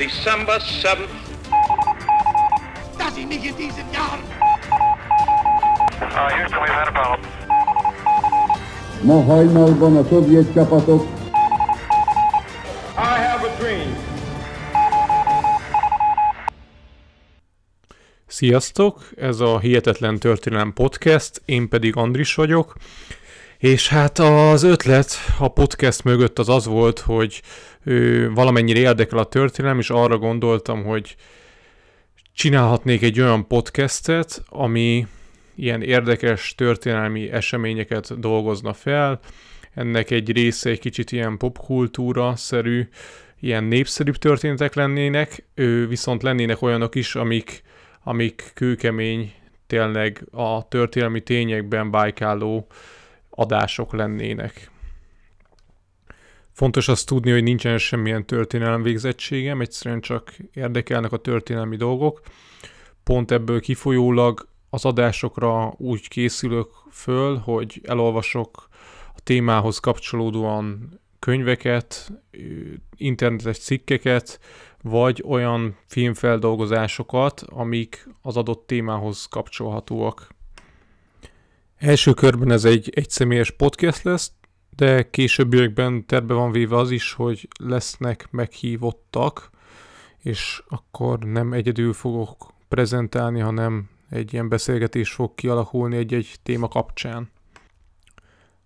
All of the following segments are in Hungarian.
December 7th. Dass ich mich in diesem Jahr. Uh, Houston, we've had a problem. Ma hajnalban a szovjet csapatok. I have a dream. Sziasztok, ez a Hihetetlen Történelem Podcast, én pedig Andris vagyok. És hát az ötlet a podcast mögött az az volt, hogy ő, valamennyire érdekel a történelem, és arra gondoltam, hogy csinálhatnék egy olyan podcastet, ami ilyen érdekes történelmi eseményeket dolgozna fel. Ennek egy része egy kicsit ilyen popkultúra-szerű, ilyen népszerűbb történetek lennének, ő, viszont lennének olyanok is, amik, amik kőkemény, tényleg a történelmi tényekben bájkáló adások lennének. Fontos azt tudni, hogy nincsen semmilyen történelem végzettségem, egyszerűen csak érdekelnek a történelmi dolgok. Pont ebből kifolyólag az adásokra úgy készülök föl, hogy elolvasok a témához kapcsolódóan könyveket, internetes cikkeket, vagy olyan filmfeldolgozásokat, amik az adott témához kapcsolhatóak. Első körben ez egy egyszemélyes podcast lesz, de későbbiekben terve van véve az is, hogy lesznek meghívottak, és akkor nem egyedül fogok prezentálni, hanem egy ilyen beszélgetés fog kialakulni egy-egy téma kapcsán.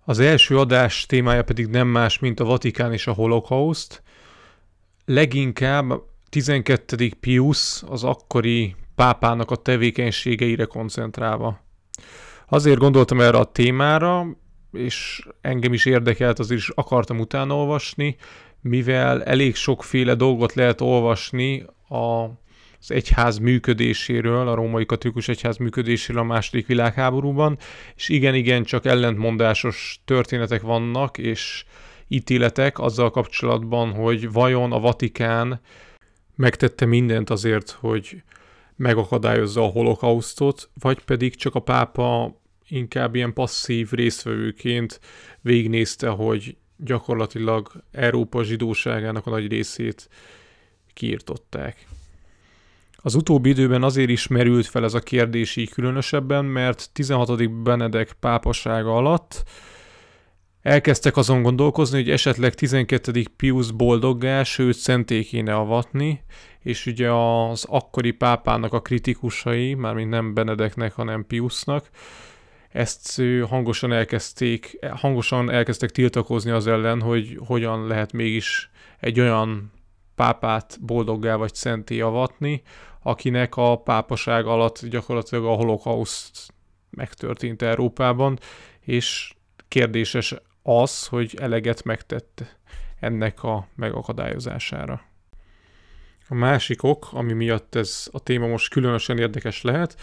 Az első adás témája pedig nem más, mint a Vatikán és a holokauszt. Leginkább 12. Pius az akkori pápának a tevékenységeire koncentrálva. Azért gondoltam erre a témára, és engem is érdekelt, az is akartam utána olvasni, mivel elég sokféle dolgot lehet olvasni a az egyház működéséről, a római katolikus egyház működéséről a II. világháborúban, és igen-igen csak ellentmondásos történetek vannak, és ítéletek azzal kapcsolatban, hogy vajon a Vatikán megtette mindent azért, hogy megakadályozza a holokausztot, vagy pedig csak a pápa inkább ilyen passzív résztvevőként végignézte, hogy gyakorlatilag Európa zsidóságának a nagy részét kiirtották. Az utóbbi időben azért is merült fel ez a kérdés így különösebben, mert 16. Benedek pápasága alatt elkezdtek azon gondolkozni, hogy esetleg 12. Pius boldoggá, sőt szenté kéne avatni, és ugye az akkori pápának a kritikusai, mármint nem Benedeknek, hanem Piusnak, ezt hangosan elkezdték, hangosan elkezdtek tiltakozni az ellen, hogy hogyan lehet mégis egy olyan pápát boldoggá vagy szenté avatni, akinek a pápaság alatt gyakorlatilag a holokauszt megtörtént Európában, és kérdéses az, hogy eleget megtett ennek a megakadályozására. A másik ok, ami miatt ez a téma most különösen érdekes lehet,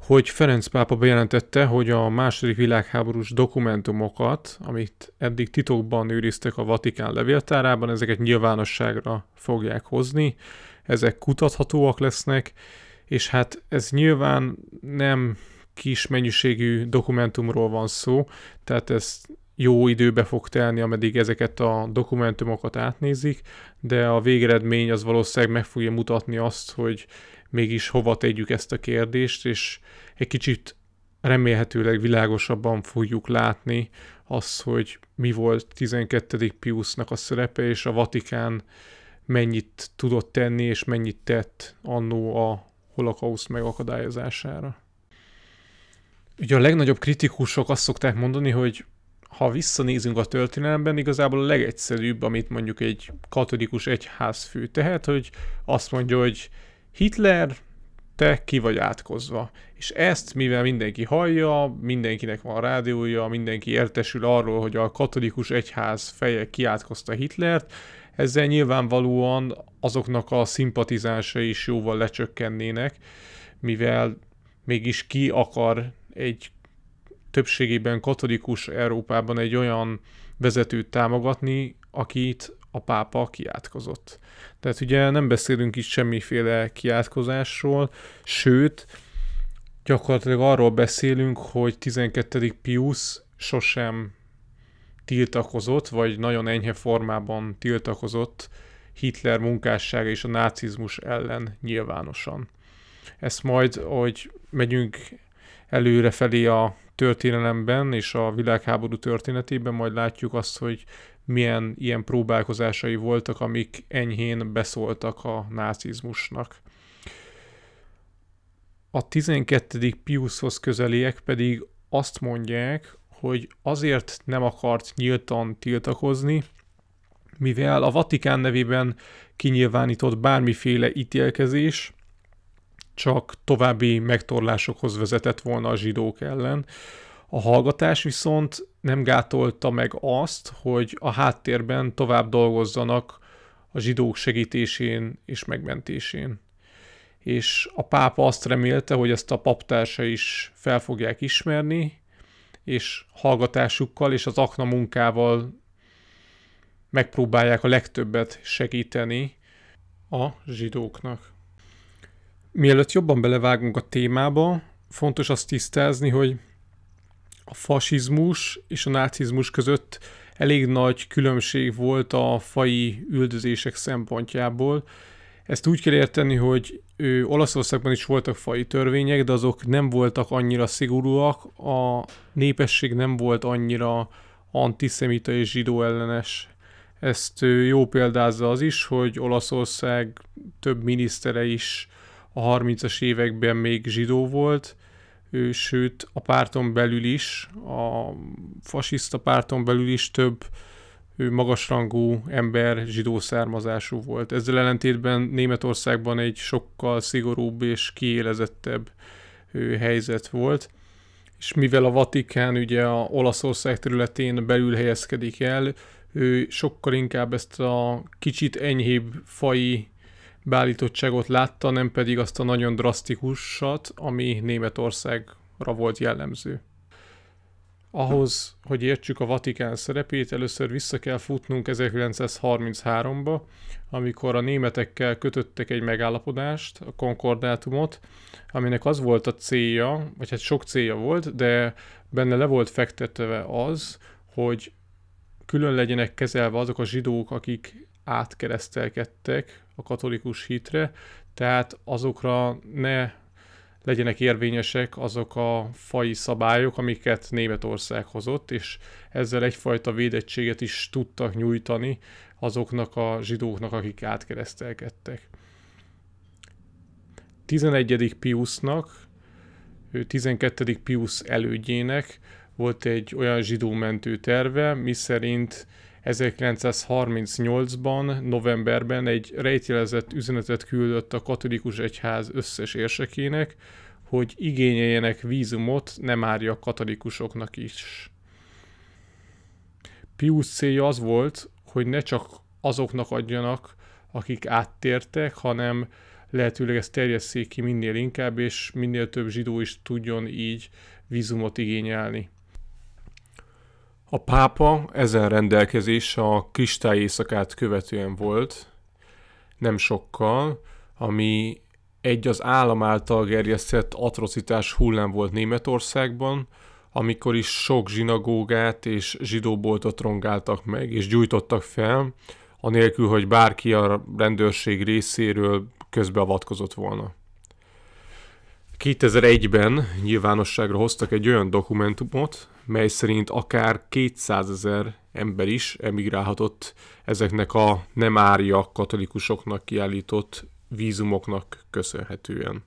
hogy Ferenc pápa bejelentette, hogy a második világháborús dokumentumokat, amit eddig titokban őriztek a Vatikán levéltárában, ezeket nyilvánosságra fogják hozni, ezek kutathatóak lesznek, és hát ez nyilván nem kis mennyiségű dokumentumról van szó, tehát ez jó időbe fog telni, ameddig ezeket a dokumentumokat átnézik, de a végeredmény az valószínűleg meg fogja mutatni azt, hogy mégis hova tegyük ezt a kérdést, és egy kicsit remélhetőleg világosabban fogjuk látni azt, hogy mi volt 12. Piusnak a szerepe, és a Vatikán mennyit tudott tenni, és mennyit tett annó a holokauszt megakadályozására. Ugye a legnagyobb kritikusok azt szokták mondani, hogy ha visszanézünk a történelemben, igazából a legegyszerűbb, amit mondjuk egy katolikus egyházfő tehet, hogy azt mondja, hogy Hitler, te ki vagy átkozva. És ezt, mivel mindenki hallja, mindenkinek van a rádiója, mindenki értesül arról, hogy a katolikus egyház feje kiátkozta Hitlert, ezzel nyilvánvalóan azoknak a szimpatizásai is jóval lecsökkennének, mivel mégis ki akar egy többségében katolikus Európában egy olyan vezetőt támogatni, akit a pápa kiátkozott. Tehát ugye nem beszélünk itt semmiféle kiátkozásról, sőt, gyakorlatilag arról beszélünk, hogy 12. Pius sosem tiltakozott, vagy nagyon enyhe formában tiltakozott Hitler munkássága és a nácizmus ellen nyilvánosan. Ezt majd, hogy megyünk előrefelé a történelemben és a világháború történetében, majd látjuk azt, hogy milyen ilyen próbálkozásai voltak, amik enyhén beszóltak a nácizmusnak. A 12. Piuszhoz közeliek pedig azt mondják, hogy azért nem akart nyíltan tiltakozni, mivel a Vatikán nevében kinyilvánított bármiféle ítélkezés csak további megtorlásokhoz vezetett volna a zsidók ellen, a hallgatás viszont nem gátolta meg azt, hogy a háttérben tovább dolgozzanak a zsidók segítésén és megmentésén. És a pápa azt remélte, hogy ezt a paptársa is fel fogják ismerni, és hallgatásukkal és az akna munkával megpróbálják a legtöbbet segíteni a zsidóknak. Mielőtt jobban belevágunk a témába, fontos azt tisztázni, hogy a fasizmus és a nácizmus között elég nagy különbség volt a fai üldözések szempontjából. Ezt úgy kell érteni, hogy ő, Olaszországban is voltak fai törvények, de azok nem voltak annyira szigorúak, a népesség nem volt annyira antiszemita és zsidó ellenes. Ezt jó példázza az is, hogy Olaszország több minisztere is a 30-as években még zsidó volt, sőt a párton belül is, a fasiszta párton belül is több ő magasrangú ember zsidó származású volt. Ezzel ellentétben Németországban egy sokkal szigorúbb és kiélezettebb helyzet volt. És mivel a Vatikán ugye a Olaszország területén belül helyezkedik el, ő sokkal inkább ezt a kicsit enyhébb fai beállítottságot látta, nem pedig azt a nagyon drasztikusat, ami Németországra volt jellemző. Ahhoz, hogy értsük a Vatikán szerepét, először vissza kell futnunk 1933-ba, amikor a németekkel kötöttek egy megállapodást, a konkordátumot, aminek az volt a célja, vagy hát sok célja volt, de benne le volt fektetve az, hogy külön legyenek kezelve azok a zsidók, akik átkeresztelkedtek a katolikus hitre, tehát azokra ne legyenek érvényesek azok a fai szabályok, amiket Németország hozott, és ezzel egyfajta védettséget is tudtak nyújtani azoknak a zsidóknak, akik átkeresztelkedtek. 11. Piusnak, 12. Pius elődjének volt egy olyan zsidó mentő terve, miszerint 1938-ban, novemberben egy rejtjelezett üzenetet küldött a katolikus egyház összes érsekének, hogy igényeljenek vízumot, nem árja a katolikusoknak is. Pius célja az volt, hogy ne csak azoknak adjanak, akik áttértek, hanem lehetőleg ezt terjesszék ki minél inkább, és minél több zsidó is tudjon így vízumot igényelni. A pápa ezen rendelkezés a kristály éjszakát követően volt, nem sokkal, ami egy az állam által gerjesztett atrocitás hullám volt Németországban, amikor is sok zsinagógát és zsidóboltot rongáltak meg és gyújtottak fel, anélkül, hogy bárki a rendőrség részéről közbeavatkozott volna. 2001-ben nyilvánosságra hoztak egy olyan dokumentumot, mely szerint akár 200 ezer ember is emigrálhatott ezeknek a nem árja katolikusoknak kiállított vízumoknak köszönhetően.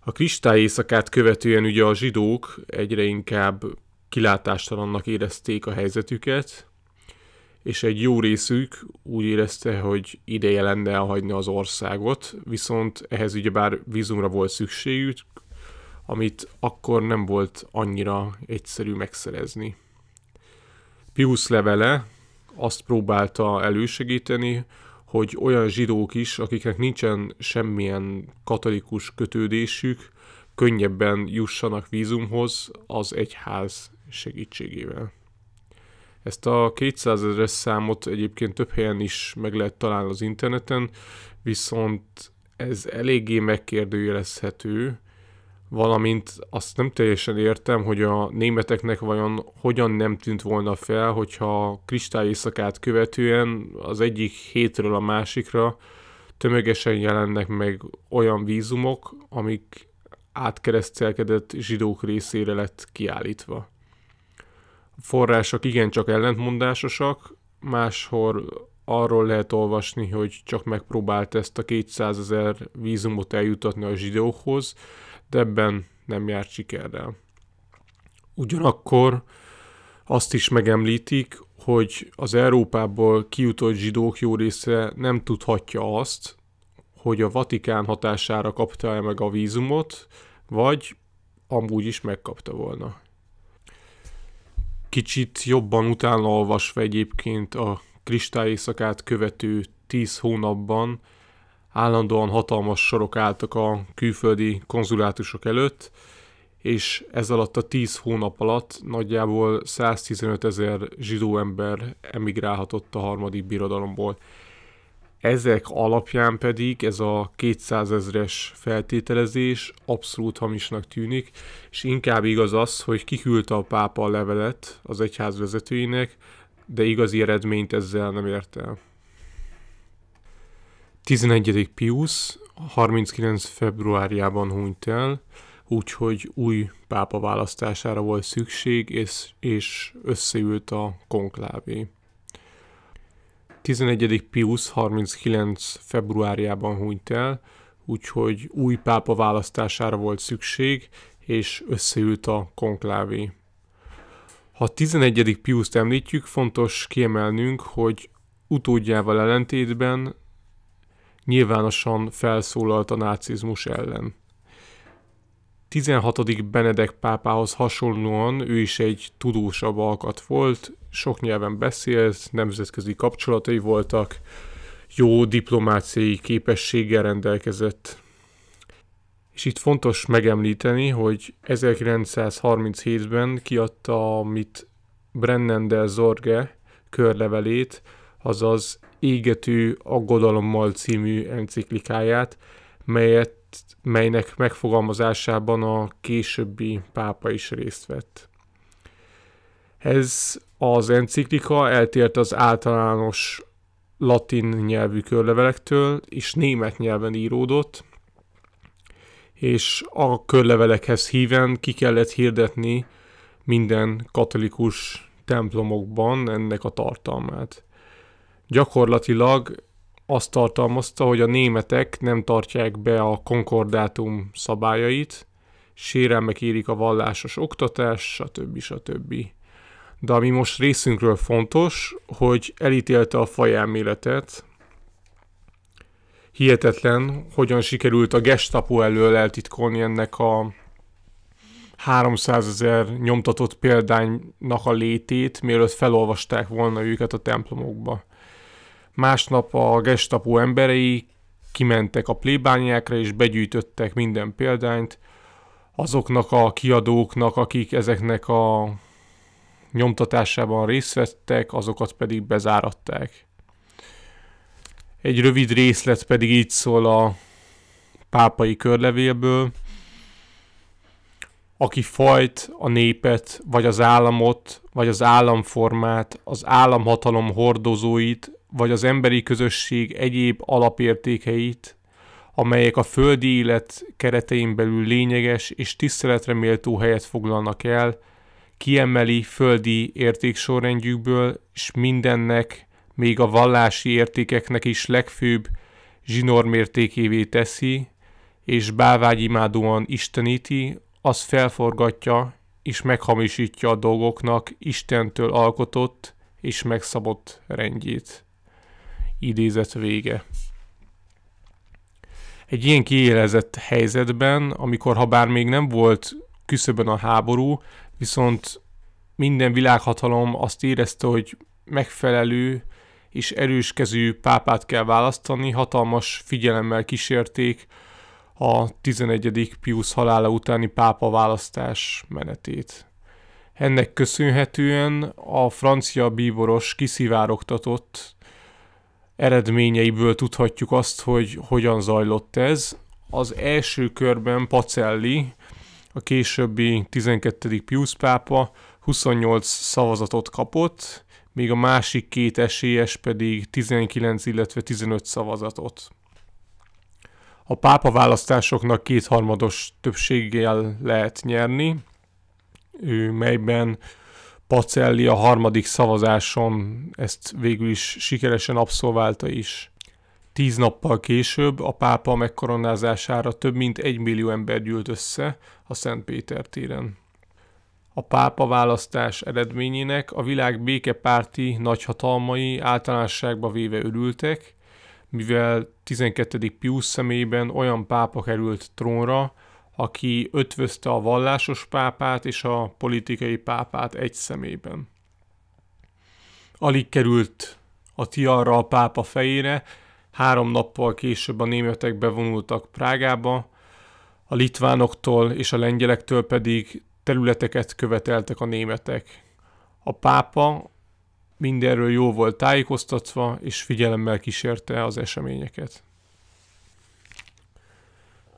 A kristály éjszakát követően ugye a zsidók egyre inkább kilátástalannak érezték a helyzetüket, és egy jó részük úgy érezte, hogy ideje lenne elhagyni az országot, viszont ehhez ugyebár vízumra volt szükségük, amit akkor nem volt annyira egyszerű megszerezni. Pius levele azt próbálta elősegíteni, hogy olyan zsidók is, akiknek nincsen semmilyen katolikus kötődésük, könnyebben jussanak vízumhoz az egyház segítségével. Ezt a 200 ezeres számot egyébként több helyen is meg lehet találni az interneten, viszont ez eléggé megkérdőjelezhető, valamint azt nem teljesen értem, hogy a németeknek vajon hogyan nem tűnt volna fel, hogyha kristály éjszakát követően az egyik hétről a másikra tömegesen jelennek meg olyan vízumok, amik átkeresztelkedett zsidók részére lett kiállítva források igencsak ellentmondásosak, máshol arról lehet olvasni, hogy csak megpróbált ezt a 200 ezer vízumot eljutatni a zsidókhoz, de ebben nem járt sikerrel. Ugyanakkor azt is megemlítik, hogy az Európából kijutott zsidók jó része nem tudhatja azt, hogy a Vatikán hatására kapta-e meg a vízumot, vagy amúgy is megkapta volna kicsit jobban utána olvasva egyébként a kristály éjszakát követő tíz hónapban állandóan hatalmas sorok álltak a külföldi konzulátusok előtt, és ez alatt a 10 hónap alatt nagyjából 115 ezer zsidó ember emigrálhatott a harmadik birodalomból. Ezek alapján pedig ez a 200 ezres feltételezés abszolút hamisnak tűnik, és inkább igaz az, hogy kiküldte a pápa a levelet az egyház vezetőinek, de igazi eredményt ezzel nem ért el. 11. Pius 39. februárjában hunyt el, úgyhogy új pápa választására volt szükség, és, és összeült a konklávé. 11. Pius 39. februárjában hunyt el, úgyhogy új pápa választására volt szükség, és összeült a konklávé. Ha 11. Piuszt említjük, fontos kiemelnünk, hogy utódjával ellentétben nyilvánosan felszólalt a nácizmus ellen. 16. Benedek pápához hasonlóan ő is egy tudósabb alkat volt, sok nyelven beszélt, nemzetközi kapcsolatai voltak, jó diplomáciai képességgel rendelkezett. És itt fontos megemlíteni, hogy 1937-ben kiadta, amit Brennendel Zorge körlevelét, azaz Égető aggodalommal című enciklikáját, melyet, melynek megfogalmazásában a későbbi pápa is részt vett. Ez az enciklika eltért az általános latin nyelvű körlevelektől, és német nyelven íródott, és a körlevelekhez híven ki kellett hirdetni minden katolikus templomokban ennek a tartalmát. Gyakorlatilag azt tartalmazta, hogy a németek nem tartják be a konkordátum szabályait, sérelmek érik a vallásos oktatás, stb. stb de ami most részünkről fontos, hogy elítélte a fajelméletet. Hihetetlen, hogyan sikerült a gestapo elől eltitkolni ennek a 300 ezer nyomtatott példánynak a létét, mielőtt felolvasták volna őket a templomokba. Másnap a gestapo emberei kimentek a plébányákra és begyűjtöttek minden példányt azoknak a kiadóknak, akik ezeknek a nyomtatásában részt vettek, azokat pedig bezáratták. Egy rövid részlet pedig így szól a pápai körlevélből. Aki fajt, a népet, vagy az államot, vagy az államformát, az államhatalom hordozóit, vagy az emberi közösség egyéb alapértékeit, amelyek a földi élet keretein belül lényeges és tiszteletre méltó helyet foglalnak el, kiemeli földi értéksorrendjükből, és mindennek, még a vallási értékeknek is legfőbb zsinormértékévé teszi, és báványimádóan isteníti, az felforgatja és meghamisítja a dolgoknak Istentől alkotott és megszabott rendjét. Idézet vége. Egy ilyen kiélezett helyzetben, amikor ha bár még nem volt küszöbön a háború, viszont minden világhatalom azt érezte, hogy megfelelő és erős kezű pápát kell választani, hatalmas figyelemmel kísérték a 11. Pius halála utáni pápa választás menetét. Ennek köszönhetően a francia bíboros kiszivárogtatott eredményeiből tudhatjuk azt, hogy hogyan zajlott ez. Az első körben Pacelli, a későbbi 12. Pius pápa 28 szavazatot kapott, még a másik két esélyes pedig 19, illetve 15 szavazatot. A pápa választásoknak kétharmados többséggel lehet nyerni, melyben Pacelli a harmadik szavazáson ezt végül is sikeresen abszolválta is. Tíz nappal később a pápa megkoronázására több mint egy millió ember gyűlt össze, a Szent Péter téren. A pápa választás eredményének a világ békepárti nagyhatalmai általánosságba véve örültek, mivel 12. Pius személyben olyan pápa került trónra, aki ötvözte a vallásos pápát és a politikai pápát egy szemében. Alig került a tiarra a pápa fejére, három nappal később a németek bevonultak Prágába, a litvánoktól és a lengyelektől pedig területeket követeltek a németek. A pápa mindenről jó volt tájékoztatva, és figyelemmel kísérte az eseményeket.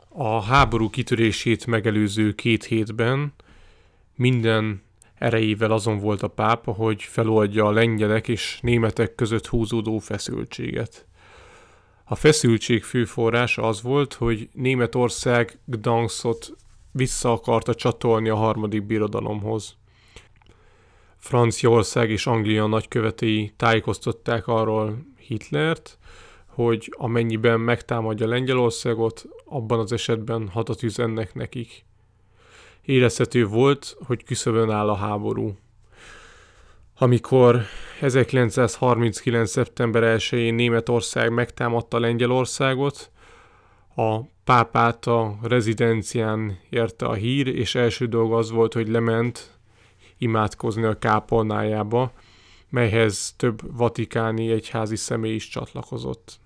A háború kitörését megelőző két hétben minden erejével azon volt a pápa, hogy feloldja a lengyelek és németek között húzódó feszültséget. A feszültség fő forrása az volt, hogy Németország Gdanszot vissza akarta csatolni a harmadik birodalomhoz. Franciaország és Anglia nagykövetei tájékoztatták arról Hitlert, hogy amennyiben megtámadja Lengyelországot, abban az esetben hatat üzennek nekik. Érezhető volt, hogy küszöbön áll a háború amikor 1939. szeptember 1-én Németország megtámadta Lengyelországot, a pápát a rezidencián érte a hír, és első dolga az volt, hogy lement imádkozni a kápolnájába, melyhez több vatikáni egyházi személy is csatlakozott.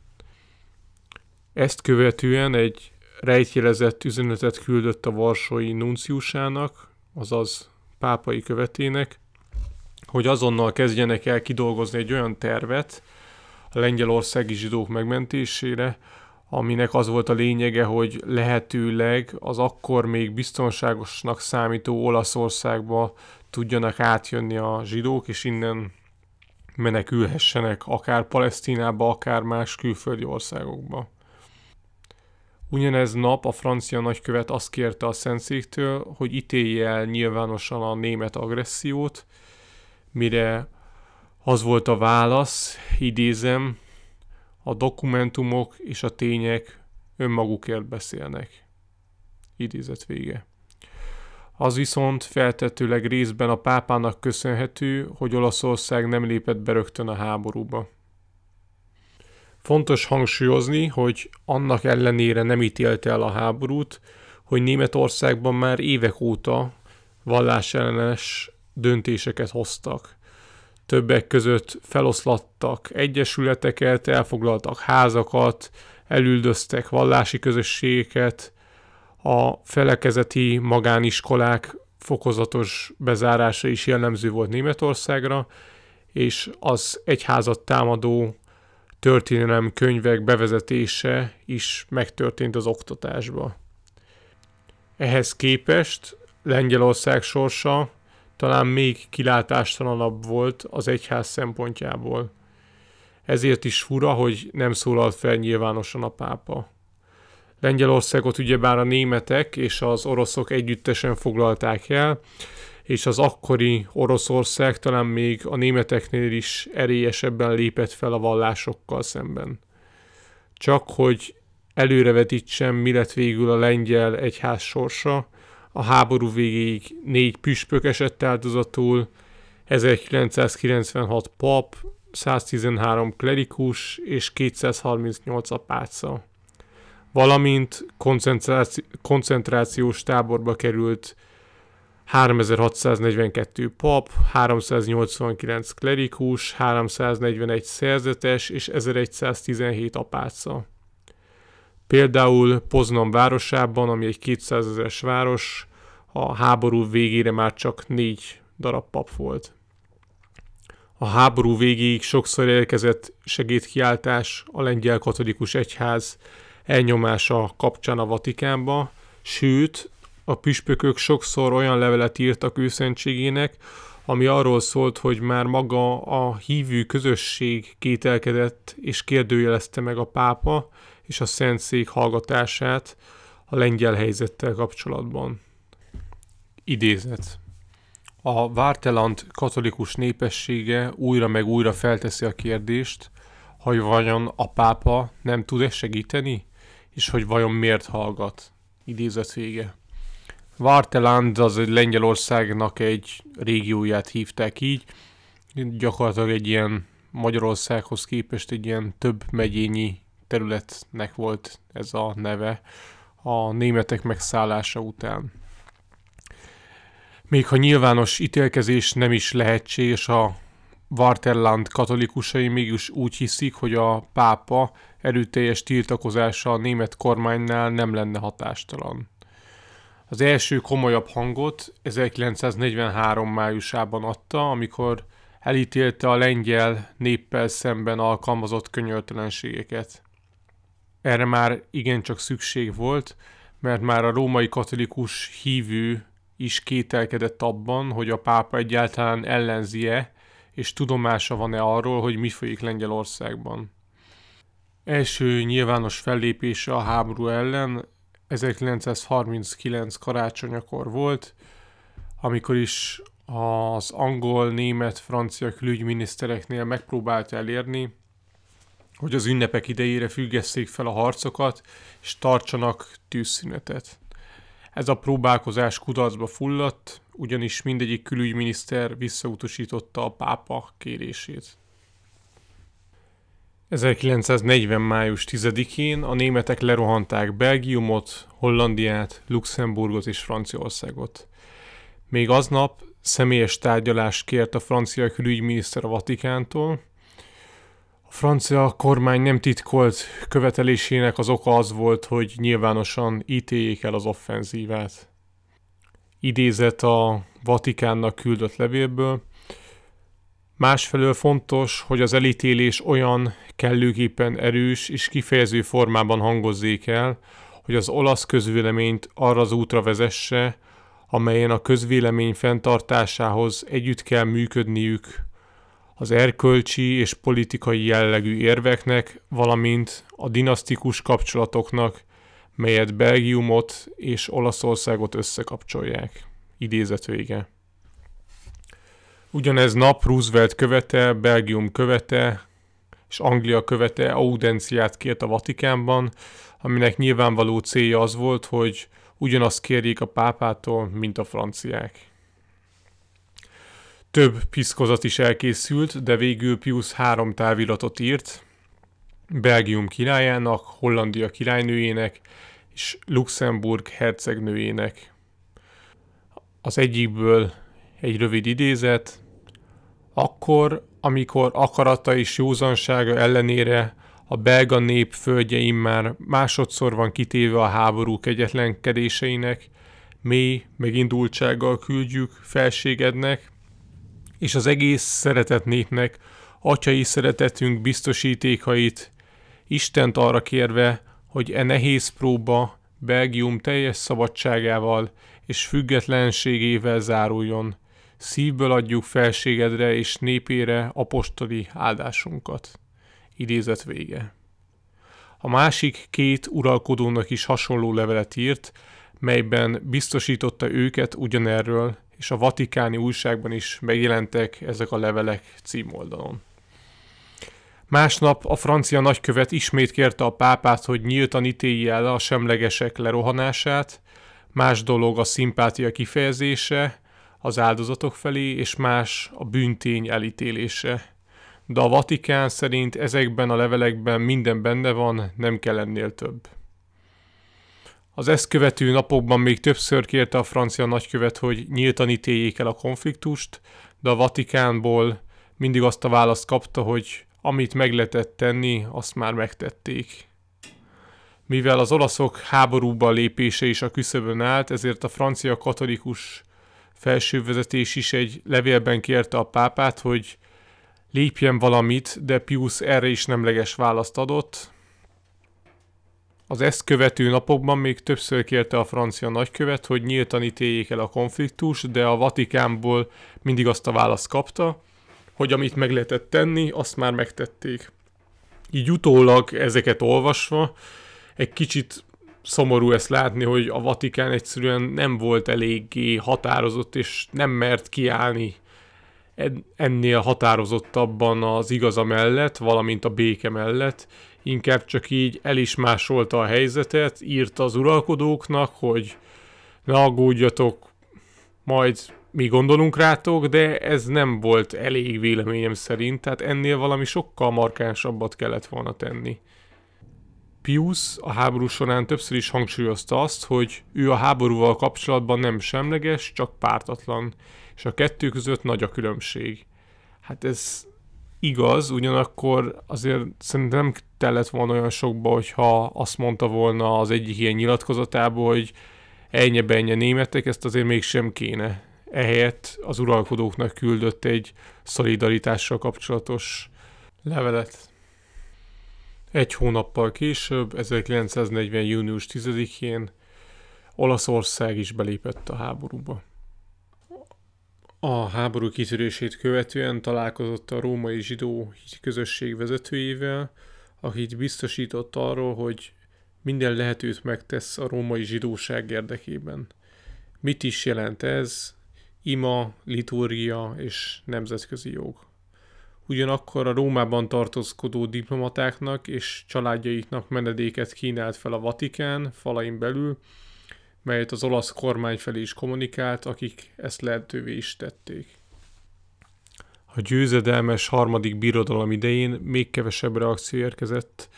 Ezt követően egy rejtjelezett üzenetet küldött a varsói nunciusának, azaz pápai követének, hogy azonnal kezdjenek el kidolgozni egy olyan tervet a lengyelországi zsidók megmentésére, aminek az volt a lényege, hogy lehetőleg az akkor még biztonságosnak számító Olaszországba tudjanak átjönni a zsidók, és innen menekülhessenek akár Palesztinába, akár más külföldi országokba. Ugyanez nap a francia nagykövet azt kérte a Szentszéktől, hogy ítélje el nyilvánosan a német agressziót, mire az volt a válasz, idézem, a dokumentumok és a tények önmagukért beszélnek. Idézet vége. Az viszont feltetőleg részben a pápának köszönhető, hogy Olaszország nem lépett be rögtön a háborúba. Fontos hangsúlyozni, hogy annak ellenére nem ítélte el a háborút, hogy Németországban már évek óta vallásellenes döntéseket hoztak. Többek között feloszlattak egyesületeket, elfoglaltak házakat, elüldöztek vallási közösségeket, a felekezeti magániskolák fokozatos bezárása is jellemző volt Németországra, és az egyházat támadó történelem könyvek bevezetése is megtörtént az oktatásba. Ehhez képest Lengyelország sorsa talán még kilátástalanabb volt az egyház szempontjából. Ezért is fura, hogy nem szólalt fel nyilvánosan a pápa. Lengyelországot ugyebár a németek és az oroszok együttesen foglalták el, és az akkori Oroszország talán még a németeknél is erélyesebben lépett fel a vallásokkal szemben. Csak hogy előrevetítsem, mi lett végül a lengyel egyház sorsa, a háború végéig négy püspök esett áldozatul, 1996 pap, 113 klerikus és 238 apáca. Valamint koncentráci- koncentrációs táborba került 3642 pap, 389 klerikus, 341 szerzetes és 1117 apáca. Például Poznan városában, ami egy 200 ezeres város, a háború végére már csak négy darab pap volt. A háború végéig sokszor érkezett segédkiáltás a lengyel katolikus egyház elnyomása kapcsán a Vatikánba, sőt, a püspökök sokszor olyan levelet írtak őszentségének, ami arról szólt, hogy már maga a hívő közösség kételkedett és kérdőjelezte meg a pápa, és a Szentszék hallgatását a lengyel helyzettel kapcsolatban. Idézet. A Várteland katolikus népessége újra meg újra felteszi a kérdést, hogy vajon a pápa nem tud-e segíteni, és hogy vajon miért hallgat. Idézet vége. Várteland az egy Lengyelországnak egy régióját hívták így, gyakorlatilag egy ilyen Magyarországhoz képest egy ilyen több megyényi területnek volt ez a neve a németek megszállása után. Még ha nyilvános ítélkezés nem is lehetséges, a Warterland katolikusai mégis úgy hiszik, hogy a pápa erőteljes tiltakozása a német kormánynál nem lenne hatástalan. Az első komolyabb hangot 1943. májusában adta, amikor elítélte a lengyel néppel szemben alkalmazott könyörtelenségeket erre már igencsak szükség volt, mert már a római katolikus hívő is kételkedett abban, hogy a pápa egyáltalán ellenzie, és tudomása van-e arról, hogy mi folyik Lengyelországban. Első nyilvános fellépése a háború ellen 1939 karácsonyakor volt, amikor is az angol, német, francia külügyminisztereknél megpróbált elérni, hogy az ünnepek idejére függesszék fel a harcokat, és tartsanak tűzszünetet. Ez a próbálkozás kudarcba fulladt, ugyanis mindegyik külügyminiszter visszautasította a pápa kérését. 1940. május 10-én a németek lerohanták Belgiumot, Hollandiát, Luxemburgot és Franciaországot. Még aznap személyes tárgyalást kért a francia külügyminiszter a Vatikántól, francia kormány nem titkolt követelésének az oka az volt, hogy nyilvánosan ítéljék el az offenzívát. Idézett a Vatikánnak küldött levélből. Másfelől fontos, hogy az elítélés olyan kellőképpen erős és kifejező formában hangozzék el, hogy az olasz közvéleményt arra az útra vezesse, amelyen a közvélemény fenntartásához együtt kell működniük az erkölcsi és politikai jellegű érveknek, valamint a dinasztikus kapcsolatoknak, melyet Belgiumot és Olaszországot összekapcsolják. Idézet vége. Ugyanez nap Roosevelt követe, Belgium követe és Anglia követe audenciát kért a Vatikánban, aminek nyilvánvaló célja az volt, hogy ugyanazt kérjék a pápától, mint a franciák. Több piszkozat is elkészült, de végül Pius három táviratot írt, Belgium királyának, Hollandia királynőjének és Luxemburg hercegnőjének. Az egyikből egy rövid idézet, akkor, amikor akarata és józansága ellenére a belga nép földjeim már másodszor van kitéve a háború kegyetlenkedéseinek, mély megindultsággal küldjük felségednek, és az egész szeretet népnek atyai szeretetünk biztosítékait, Istent arra kérve, hogy e nehéz próba Belgium teljes szabadságával és függetlenségével záruljon. Szívből adjuk felségedre és népére apostoli áldásunkat. Idézet vége. A másik két uralkodónak is hasonló levelet írt, melyben biztosította őket ugyanerről, és a vatikáni újságban is megjelentek ezek a levelek címoldalon. Másnap a francia nagykövet ismét kérte a pápát, hogy nyíltan ítélje el a semlegesek lerohanását, más dolog a szimpátia kifejezése az áldozatok felé, és más a bűntény elítélése. De a Vatikán szerint ezekben a levelekben minden benne van, nem kell ennél több. Az ezt követő napokban még többször kérte a francia nagykövet, hogy nyíltan ítéljék el a konfliktust, de a Vatikánból mindig azt a választ kapta, hogy amit meg lehetett tenni, azt már megtették. Mivel az olaszok háborúba lépése is a küszöbön állt, ezért a francia katolikus felsővezetés is egy levélben kérte a pápát, hogy lépjen valamit, de Pius erre is nemleges választ adott, az ezt követő napokban még többször kérte a francia nagykövet, hogy nyíltan ítéljék el a konfliktus, de a Vatikánból mindig azt a választ kapta, hogy amit meg lehetett tenni, azt már megtették. Így utólag ezeket olvasva egy kicsit szomorú ezt látni, hogy a Vatikán egyszerűen nem volt eléggé határozott, és nem mert kiállni ennél határozottabban az igaza mellett, valamint a béke mellett, inkább csak így el is másolta a helyzetet, írta az uralkodóknak, hogy ne aggódjatok, majd mi gondolunk rátok, de ez nem volt elég véleményem szerint, tehát ennél valami sokkal markánsabbat kellett volna tenni. Pius a háború során többször is hangsúlyozta azt, hogy ő a háborúval kapcsolatban nem semleges, csak pártatlan, és a kettő között nagy a különbség. Hát ez igaz, ugyanakkor azért szerintem nem tellett volna olyan sokba, hogyha azt mondta volna az egyik ilyen nyilatkozatából, hogy ennyi benye németek, ezt azért mégsem kéne. Ehelyett az uralkodóknak küldött egy szolidaritással kapcsolatos levelet. Egy hónappal később, 1940. június 10-én Olaszország is belépett a háborúba. A háború kitörését követően találkozott a római zsidó közösség vezetőjével, akit biztosított arról, hogy minden lehetőt megtesz a római zsidóság érdekében. Mit is jelent ez? Ima, liturgia és nemzetközi jog. Ugyanakkor a Rómában tartózkodó diplomatáknak és családjaiknak menedéket kínált fel a Vatikán falain belül, melyet az olasz kormány felé is kommunikált, akik ezt lehetővé is tették. A győzedelmes harmadik birodalom idején még kevesebb reakció érkezett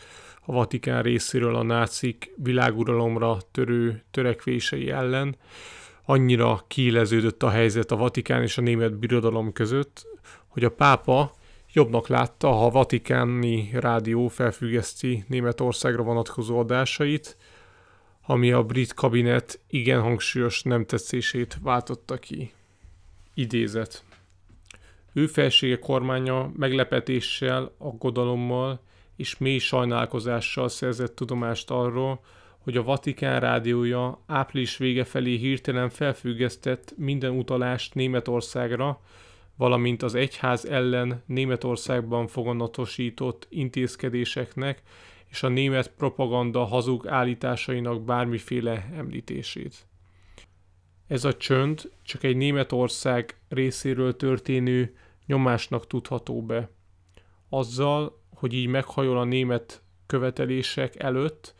a Vatikán részéről a nácik világuralomra törő törekvései ellen. Annyira kiéleződött a helyzet a Vatikán és a német birodalom között, hogy a pápa jobbnak látta, ha a vatikáni rádió felfüggeszti Németországra vonatkozó adásait, ami a brit kabinet igen hangsúlyos nem tetszését váltotta ki. Idézet. Ő felsége kormánya meglepetéssel, aggodalommal és mély sajnálkozással szerzett tudomást arról, hogy a Vatikán rádiója április vége felé hirtelen felfüggesztett minden utalást Németországra, valamint az egyház ellen Németországban foganatosított intézkedéseknek és a német propaganda hazug állításainak bármiféle említését. Ez a csönd csak egy Németország részéről történő nyomásnak tudható be. Azzal, hogy így meghajol a német követelések előtt,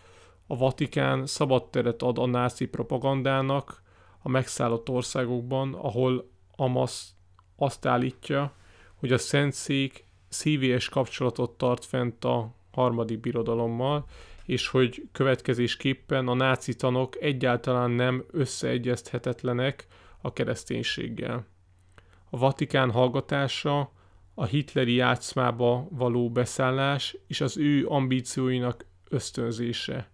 a Vatikán szabad teret ad a náci propagandának a megszállott országokban, ahol Amasz azt állítja, hogy a Szentszék szívélyes kapcsolatot tart fent a harmadik birodalommal, és hogy következésképpen a náci tanok egyáltalán nem összeegyezthetetlenek a kereszténységgel. A Vatikán hallgatása, a hitleri játszmába való beszállás és az ő ambícióinak ösztönzése.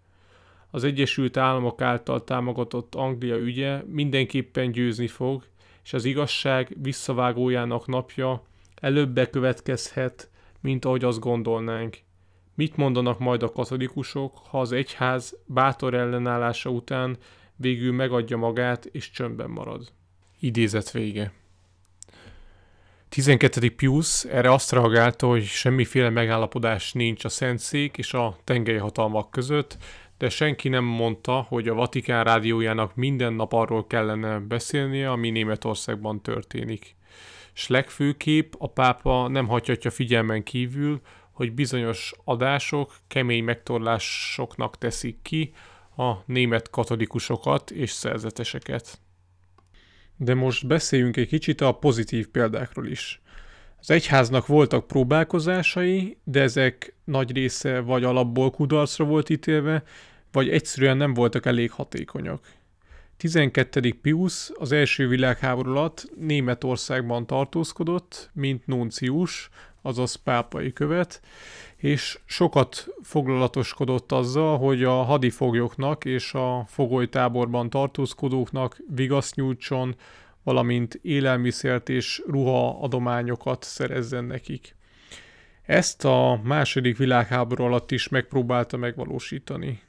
Az Egyesült Államok által támogatott Anglia ügye mindenképpen győzni fog, és az igazság visszavágójának napja előbb bekövetkezhet, mint ahogy azt gondolnánk. Mit mondanak majd a katolikusok, ha az egyház bátor ellenállása után végül megadja magát és csömbben marad? Idézet vége. 12. Pius erre azt reagálta, hogy semmiféle megállapodás nincs a Szentszék és a tengely hatalmak között, de senki nem mondta, hogy a Vatikán rádiójának minden nap arról kellene beszélnie, ami Németországban történik. S legfőképp a pápa nem hagyhatja figyelmen kívül, hogy bizonyos adások kemény megtorlásoknak teszik ki a német katolikusokat és szerzeteseket. De most beszéljünk egy kicsit a pozitív példákról is. Az egyháznak voltak próbálkozásai, de ezek nagy része vagy alapból kudarcra volt ítélve, vagy egyszerűen nem voltak elég hatékonyak. 12. Pius az első világháború alatt Németországban tartózkodott, mint nuncius, azaz pápai követ, és sokat foglalatoskodott azzal, hogy a hadifoglyoknak és a fogolytáborban tartózkodóknak vigaszt nyújtson, valamint élelmiszert és ruha adományokat szerezzen nekik. Ezt a második világháború alatt is megpróbálta megvalósítani.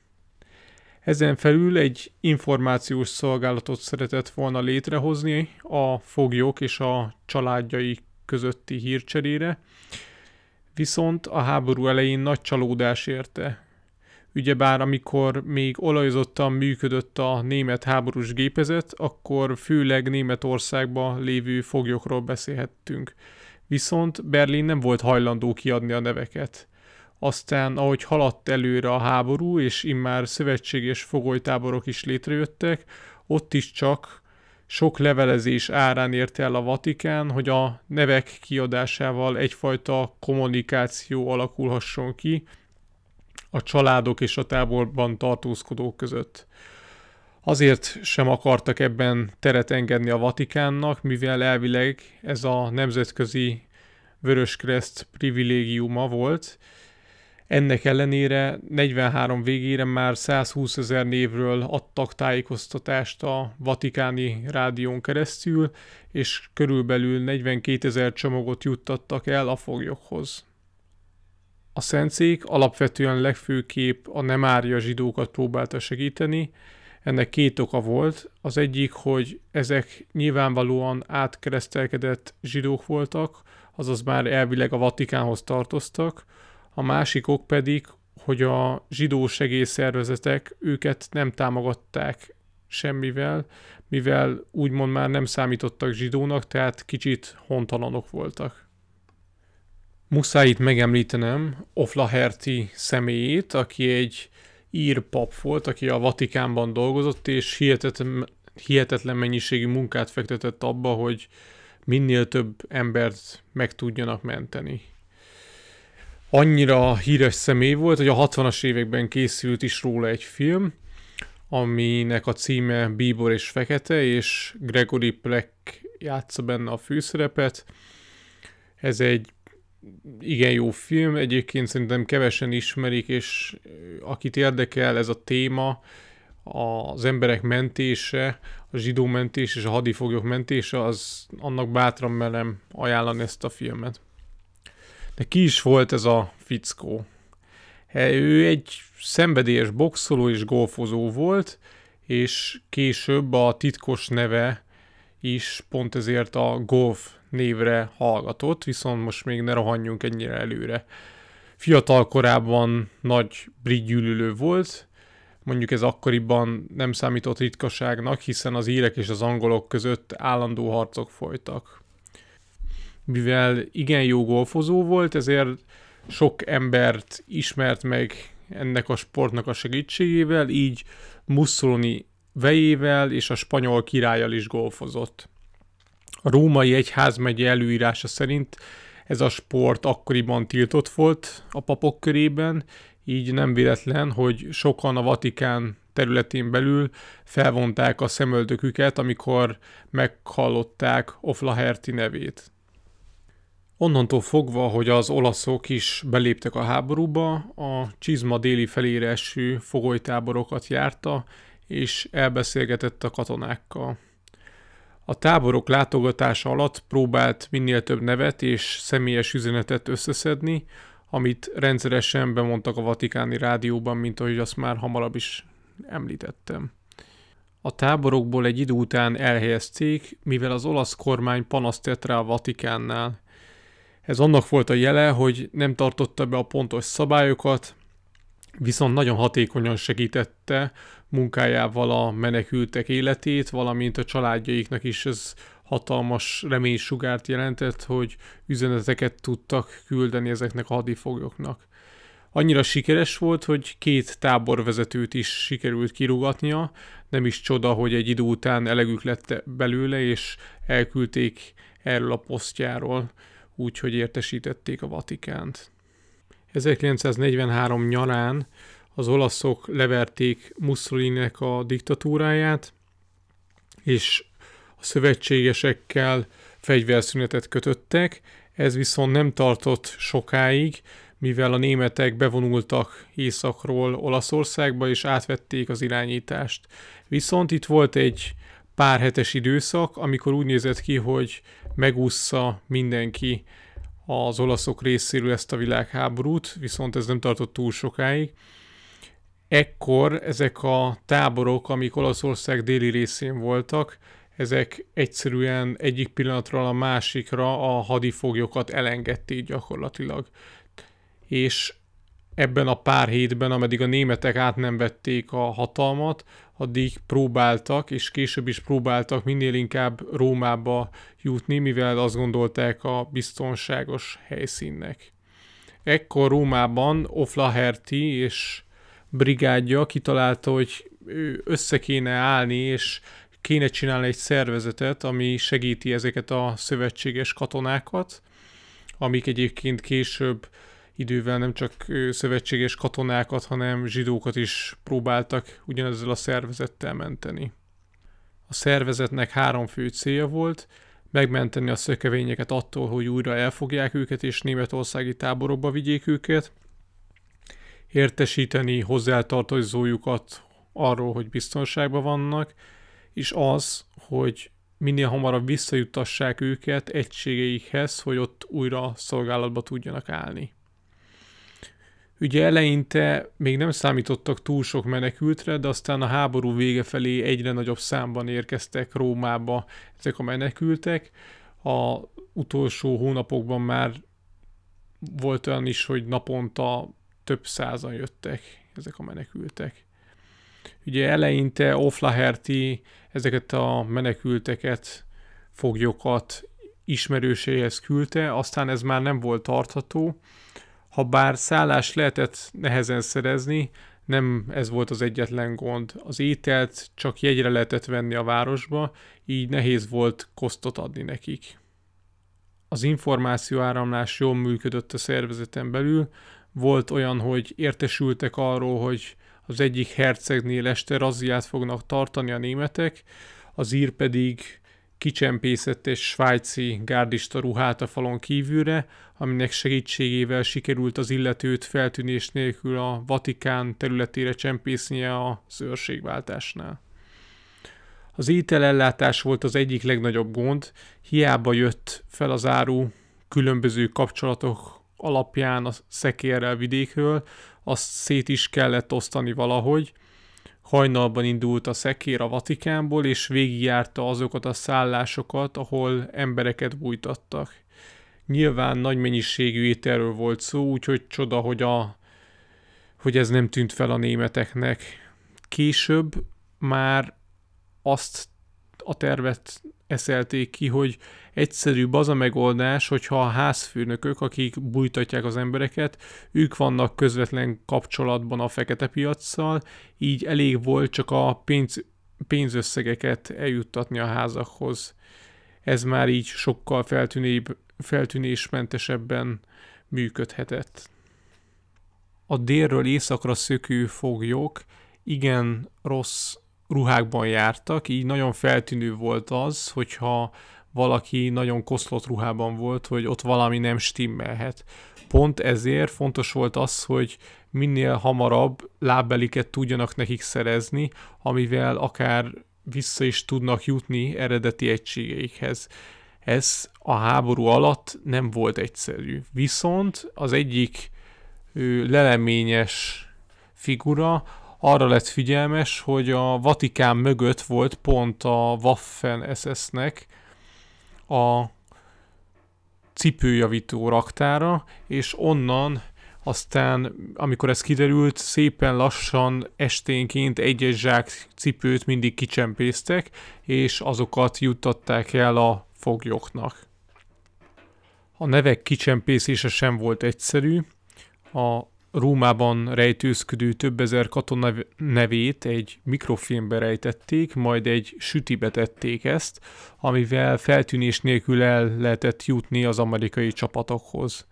Ezen felül egy információs szolgálatot szeretett volna létrehozni a foglyok és a családjaik közötti hírcserére, viszont a háború elején nagy csalódás érte. Ugyebár amikor még olajozottan működött a német háborús gépezet, akkor főleg Németországban lévő foglyokról beszélhettünk. Viszont Berlin nem volt hajlandó kiadni a neveket. Aztán, ahogy haladt előre a háború, és immár szövetséges fogolytáborok is létrejöttek, ott is csak sok levelezés árán érte el a Vatikán, hogy a nevek kiadásával egyfajta kommunikáció alakulhasson ki a családok és a táborban tartózkodók között. Azért sem akartak ebben teret engedni a Vatikánnak, mivel elvileg ez a nemzetközi Vöröskereszt privilégiuma volt, ennek ellenére 43 végére már 120 ezer névről adtak tájékoztatást a vatikáni rádión keresztül, és körülbelül 42 ezer csomagot juttattak el a foglyokhoz. A szentszék alapvetően legfőképp a nem árja zsidókat próbálta segíteni, ennek két oka volt. Az egyik, hogy ezek nyilvánvalóan átkeresztelkedett zsidók voltak, azaz már elvileg a Vatikánhoz tartoztak, a másik ok pedig, hogy a zsidó segélyszervezetek őket nem támogatták semmivel, mivel úgymond már nem számítottak zsidónak, tehát kicsit hontalanok voltak. Muszáj itt megemlítenem Oflaherty személyét, aki egy ír pap volt, aki a Vatikánban dolgozott, és hihetetlen, hihetetlen mennyiségű munkát fektetett abba, hogy minél több embert meg tudjanak menteni annyira híres személy volt, hogy a 60-as években készült is róla egy film, aminek a címe Bíbor és Fekete, és Gregory Pleck játsza benne a főszerepet. Ez egy igen jó film, egyébként szerintem kevesen ismerik, és akit érdekel ez a téma, az emberek mentése, a zsidó mentés és a hadifoglyok mentése, az annak bátran merem ajánlani ezt a filmet. De ki is volt ez a fickó? Ő egy szenvedélyes boxoló és golfozó volt, és később a titkos neve is pont ezért a golf névre hallgatott, viszont most még ne rohanjunk ennyire előre. Fiatal korában nagy brit gyűlölő volt, mondjuk ez akkoriban nem számított ritkaságnak, hiszen az írek és az angolok között állandó harcok folytak mivel igen jó golfozó volt, ezért sok embert ismert meg ennek a sportnak a segítségével, így Mussolini vejével és a spanyol királlyal is golfozott. A római egyházmegye előírása szerint ez a sport akkoriban tiltott volt a papok körében, így nem véletlen, hogy sokan a Vatikán területén belül felvonták a szemöldöküket, amikor meghallották Oflaherti nevét. Onnantól fogva, hogy az olaszok is beléptek a háborúba, a csizma déli felére eső fogolytáborokat járta, és elbeszélgetett a katonákkal. A táborok látogatása alatt próbált minél több nevet és személyes üzenetet összeszedni, amit rendszeresen bemondtak a vatikáni rádióban, mint ahogy azt már hamarabb is említettem. A táborokból egy idő után elhelyezték, mivel az olasz kormány panaszt tett rá a Vatikánnál – ez annak volt a jele, hogy nem tartotta be a pontos szabályokat, viszont nagyon hatékonyan segítette munkájával a menekültek életét, valamint a családjaiknak is ez hatalmas reménysugárt jelentett, hogy üzeneteket tudtak küldeni ezeknek a hadifoglyoknak. Annyira sikeres volt, hogy két táborvezetőt is sikerült kirúgatnia, nem is csoda, hogy egy idő után elegük lett belőle, és elküldték erről a posztjáról úgyhogy értesítették a Vatikánt. 1943 nyarán az olaszok leverték Mussolininek a diktatúráját, és a szövetségesekkel fegyverszünetet kötöttek, ez viszont nem tartott sokáig, mivel a németek bevonultak északról Olaszországba, és átvették az irányítást. Viszont itt volt egy pár hetes időszak, amikor úgy nézett ki, hogy megúszza mindenki az olaszok részéről ezt a világháborút, viszont ez nem tartott túl sokáig. Ekkor ezek a táborok, amik Olaszország déli részén voltak, ezek egyszerűen egyik pillanatról a másikra a hadifoglyokat elengedték gyakorlatilag. És ebben a pár hétben, ameddig a németek át nem vették a hatalmat, addig próbáltak, és később is próbáltak minél inkább Rómába jutni, mivel azt gondolták a biztonságos helyszínnek. Ekkor Rómában Oflaherty és brigádja kitalálta, hogy össze kéne állni, és kéne csinálni egy szervezetet, ami segíti ezeket a szövetséges katonákat, amik egyébként később idővel nem csak szövetséges katonákat, hanem zsidókat is próbáltak ugyanezzel a szervezettel menteni. A szervezetnek három fő célja volt, megmenteni a szökevényeket attól, hogy újra elfogják őket és németországi táborokba vigyék őket, értesíteni hozzátartozójukat arról, hogy biztonságban vannak, és az, hogy minél hamarabb visszajuttassák őket egységeikhez, hogy ott újra szolgálatba tudjanak állni. Ugye eleinte még nem számítottak túl sok menekültre, de aztán a háború vége felé egyre nagyobb számban érkeztek Rómába ezek a menekültek. A utolsó hónapokban már volt olyan is, hogy naponta több százan jöttek ezek a menekültek. Ugye eleinte Oflaherti ezeket a menekülteket, foglyokat ismerőséhez küldte, aztán ez már nem volt tartható, ha bár szállás lehetett nehezen szerezni, nem ez volt az egyetlen gond. Az ételt csak jegyre lehetett venni a városba, így nehéz volt kosztot adni nekik. Az információ áramlás jól működött a szervezeten belül, volt olyan, hogy értesültek arról, hogy az egyik hercegnél este razziát fognak tartani a németek, az ír pedig kicsempészett egy svájci gárdista ruhát a falon kívülre, aminek segítségével sikerült az illetőt feltűnés nélkül a Vatikán területére csempésznie a szőrségváltásnál. Az ételellátás volt az egyik legnagyobb gond, hiába jött fel az áru különböző kapcsolatok alapján a szekérrel vidékről, azt szét is kellett osztani valahogy, hajnalban indult a szekér a Vatikánból, és végigjárta azokat a szállásokat, ahol embereket bújtattak. Nyilván nagy mennyiségű ételről volt szó, úgyhogy csoda, hogy, a, hogy ez nem tűnt fel a németeknek. Később már azt a tervet eszelték ki, hogy egyszerűbb az a megoldás, hogyha a házfőnökök, akik bújtatják az embereket, ők vannak közvetlen kapcsolatban a fekete piacsal, így elég volt csak a pénz, pénzösszegeket eljuttatni a házakhoz. Ez már így sokkal feltűnébb, feltűnésmentesebben működhetett. A délről északra szökő foglyok igen rossz ruhákban jártak, így nagyon feltűnő volt az, hogyha valaki nagyon koszlott ruhában volt, hogy ott valami nem stimmelhet. Pont ezért fontos volt az, hogy minél hamarabb lábbeliket tudjanak nekik szerezni, amivel akár vissza is tudnak jutni eredeti egységeikhez. Ez a háború alatt nem volt egyszerű. Viszont az egyik leleményes figura arra lett figyelmes, hogy a Vatikán mögött volt pont a Waffen SS-nek a cipőjavító raktára, és onnan aztán, amikor ez kiderült, szépen lassan esténként egy-egy zsák cipőt mindig kicsempésztek, és azokat juttatták el a foglyoknak. A nevek kicsempészése sem volt egyszerű. A Rómában rejtőzködő több ezer katona nevét egy mikrofilmbe rejtették, majd egy sütibe tették ezt, amivel feltűnés nélkül el lehetett jutni az amerikai csapatokhoz.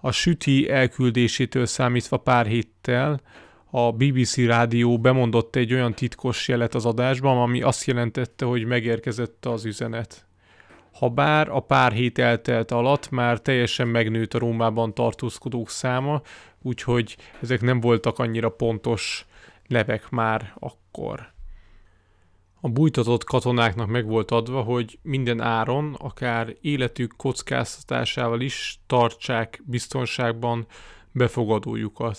A süti elküldésétől számítva pár héttel a BBC rádió bemondott egy olyan titkos jelet az adásban, ami azt jelentette, hogy megérkezett az üzenet. Habár a pár hét eltelt alatt már teljesen megnőtt a Rómában tartózkodók száma, úgyhogy ezek nem voltak annyira pontos nevek már akkor. A bújtatott katonáknak meg volt adva, hogy minden áron, akár életük kockáztatásával is tartsák biztonságban befogadójukat.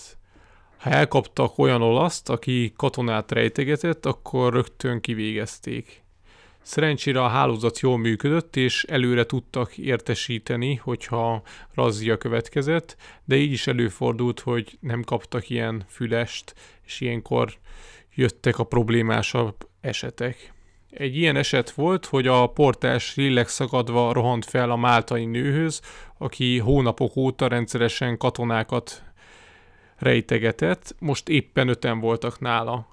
Ha elkaptak olyan olaszt, aki katonát rejtegetett, akkor rögtön kivégezték. Szerencsére a hálózat jól működött, és előre tudtak értesíteni, hogyha razzia következett, de így is előfordult, hogy nem kaptak ilyen fülest, és ilyenkor jöttek a problémásabb esetek. Egy ilyen eset volt, hogy a portás lélek szakadva rohant fel a máltai nőhöz, aki hónapok óta rendszeresen katonákat rejtegetett, most éppen öten voltak nála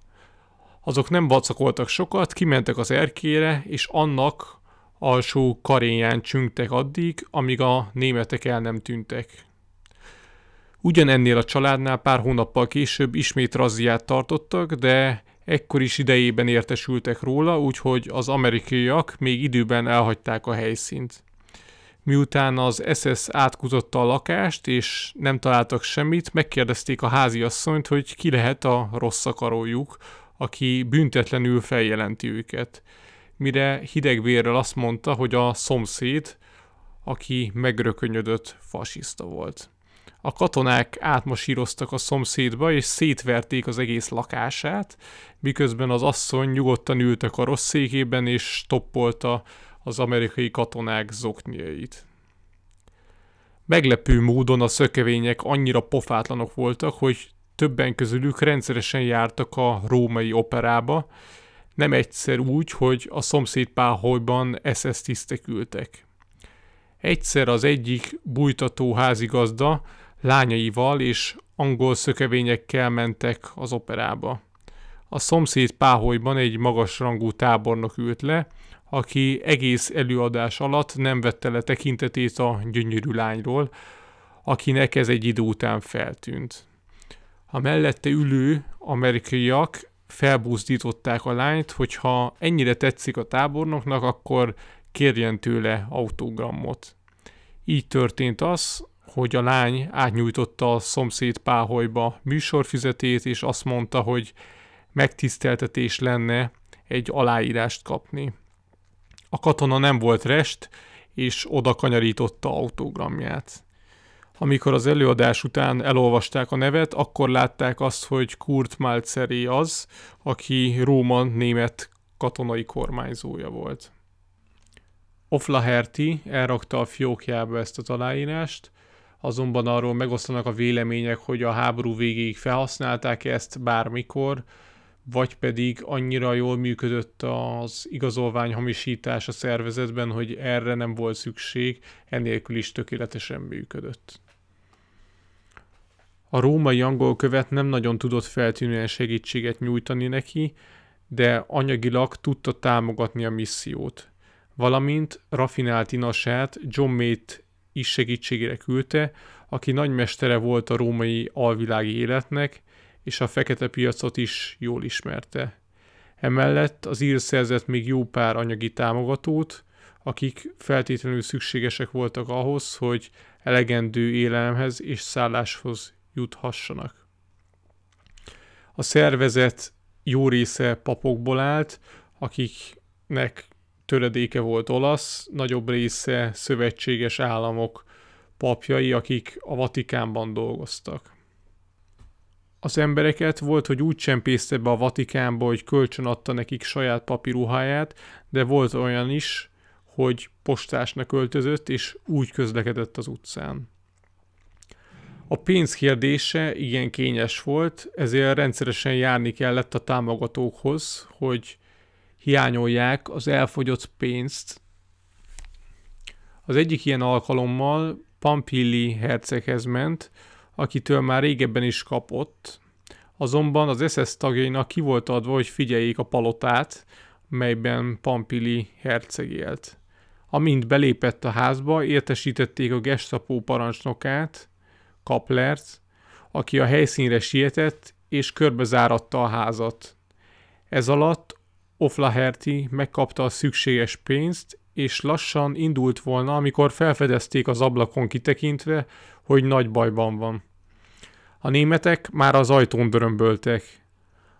azok nem vacakoltak sokat, kimentek az erkére, és annak alsó karénján csüngtek addig, amíg a németek el nem tűntek. Ugyanennél a családnál pár hónappal később ismét razziát tartottak, de ekkor is idejében értesültek róla, úgyhogy az amerikaiak még időben elhagyták a helyszínt. Miután az SS átkutatta a lakást, és nem találtak semmit, megkérdezték a háziasszonyt, hogy ki lehet a rossz akarójuk, aki büntetlenül feljelenti őket. Mire hidegvérrel azt mondta, hogy a szomszéd, aki megrökönyödött, fasiszta volt. A katonák átmasíroztak a szomszédba, és szétverték az egész lakását, miközben az asszony nyugodtan ült a karosszékében, és stoppolta az amerikai katonák zokniait. Meglepő módon a szökevények annyira pofátlanok voltak, hogy többen közülük rendszeresen jártak a római operába, nem egyszer úgy, hogy a szomszéd páholyban SS tisztek ültek. Egyszer az egyik bújtató házigazda lányaival és angol szökevényekkel mentek az operába. A szomszéd páholyban egy magasrangú tábornok ült le, aki egész előadás alatt nem vette le tekintetét a gyönyörű lányról, akinek ez egy idő után feltűnt. A mellette ülő amerikaiak felbuzdították a lányt, hogyha ennyire tetszik a tábornoknak, akkor kérjen tőle autogramot. Így történt az, hogy a lány átnyújtotta a szomszéd páholyba műsorfizetét, és azt mondta, hogy megtiszteltetés lenne egy aláírást kapni. A katona nem volt rest, és oda kanyarította autogramját amikor az előadás után elolvasták a nevet, akkor látták azt, hogy Kurt Malzeri az, aki Róma német katonai kormányzója volt. Oflaherty elrakta a fiókjába ezt a aláírást, azonban arról megosztanak a vélemények, hogy a háború végéig felhasználták ezt bármikor, vagy pedig annyira jól működött az igazolvány hamisítás a szervezetben, hogy erre nem volt szükség, enélkül is tökéletesen működött a római angol követ nem nagyon tudott feltűnően segítséget nyújtani neki, de anyagilag tudta támogatni a missziót. Valamint rafinált inasát John Mate is segítségére küldte, aki nagymestere volt a római alvilági életnek, és a fekete piacot is jól ismerte. Emellett az ír szerzett még jó pár anyagi támogatót, akik feltétlenül szükségesek voltak ahhoz, hogy elegendő élelemhez és szálláshoz juthassanak. A szervezet jó része papokból állt, akiknek töredéke volt olasz, nagyobb része szövetséges államok papjai, akik a Vatikánban dolgoztak. Az embereket volt, hogy úgy csempészte be a Vatikánba, hogy kölcsön adta nekik saját papi ruháját, de volt olyan is, hogy postásnak öltözött, és úgy közlekedett az utcán. A pénz kérdése igen kényes volt, ezért rendszeresen járni kellett a támogatókhoz, hogy hiányolják az elfogyott pénzt. Az egyik ilyen alkalommal Pampilli herceghez ment, akitől már régebben is kapott, azonban az SS tagjainak ki volt adva, hogy figyeljék a palotát, melyben Pampili herceg élt. Amint belépett a házba, értesítették a gestapó parancsnokát, Kaplert, aki a helyszínre sietett és körbezáratta a házat. Ez alatt O'Flaherty megkapta a szükséges pénzt, és lassan indult volna, amikor felfedezték az ablakon kitekintve, hogy nagy bajban van. A németek már az ajtón dörömböltek.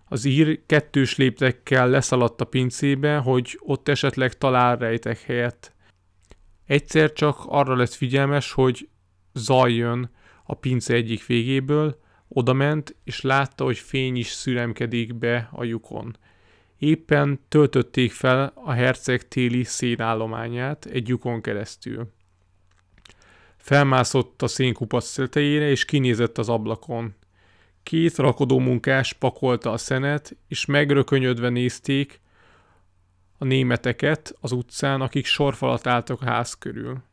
Az ír kettős léptekkel leszaladt a pincébe, hogy ott esetleg talál rejtek helyet. Egyszer csak arra lett figyelmes, hogy zaj jön, a pince egyik végéből, odament, és látta, hogy fény is szüremkedik be a lyukon. Éppen töltötték fel a herceg téli szénállományát egy lyukon keresztül. Felmászott a szénkupac szeltejére, és kinézett az ablakon. Két rakodó munkás pakolta a szenet, és megrökönyödve nézték a németeket az utcán, akik sorfalat álltak a ház körül.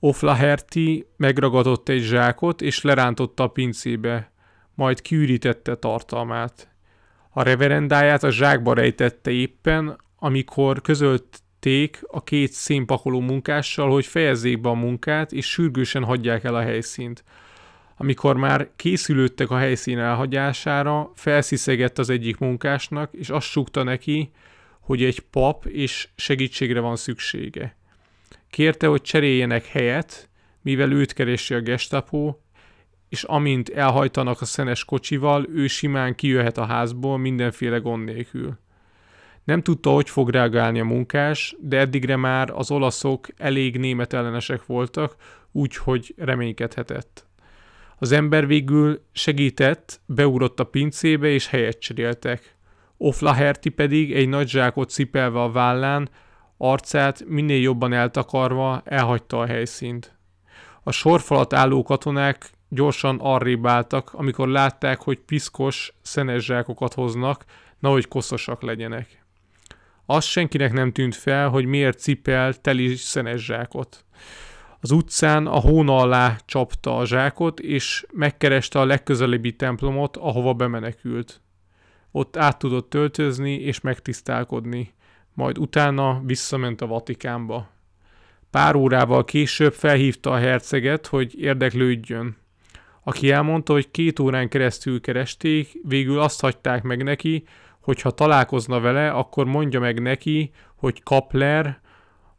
O'Flaherty megragadott egy zsákot és lerántotta a pincébe, majd kiürítette tartalmát. A reverendáját a zsákba rejtette éppen, amikor közölték a két színpakoló munkással, hogy fejezzék be a munkát, és sürgősen hagyják el a helyszínt. Amikor már készülődtek a helyszín elhagyására, felsziszegett az egyik munkásnak, és azt súgta neki, hogy egy pap és segítségre van szüksége. Kérte, hogy cseréljenek helyet, mivel őt keresi a gestapo, és amint elhajtanak a szenes kocsival, ő simán kijöhet a házból mindenféle gond nélkül. Nem tudta, hogy fog reagálni a munkás, de eddigre már az olaszok elég német ellenesek voltak, úgyhogy reménykedhetett. Az ember végül segített, beúrott a pincébe és helyet cseréltek. Oflaherty pedig egy nagy zsákot cipelve a vállán Arcát minél jobban eltakarva elhagyta a helyszínt. A sorfalat álló katonák gyorsan arrébb álltak, amikor látták, hogy piszkos, szenes zsákokat hoznak, nehogy koszosak legyenek. Azt senkinek nem tűnt fel, hogy miért cipel teli szenes zsákot. Az utcán a hóna alá csapta a zsákot, és megkereste a legközelebbi templomot, ahova bemenekült. Ott át tudott töltözni és megtisztálkodni majd utána visszament a Vatikánba. Pár órával később felhívta a herceget, hogy érdeklődjön. Aki elmondta, hogy két órán keresztül keresték, végül azt hagyták meg neki, hogy ha találkozna vele, akkor mondja meg neki, hogy Kapler,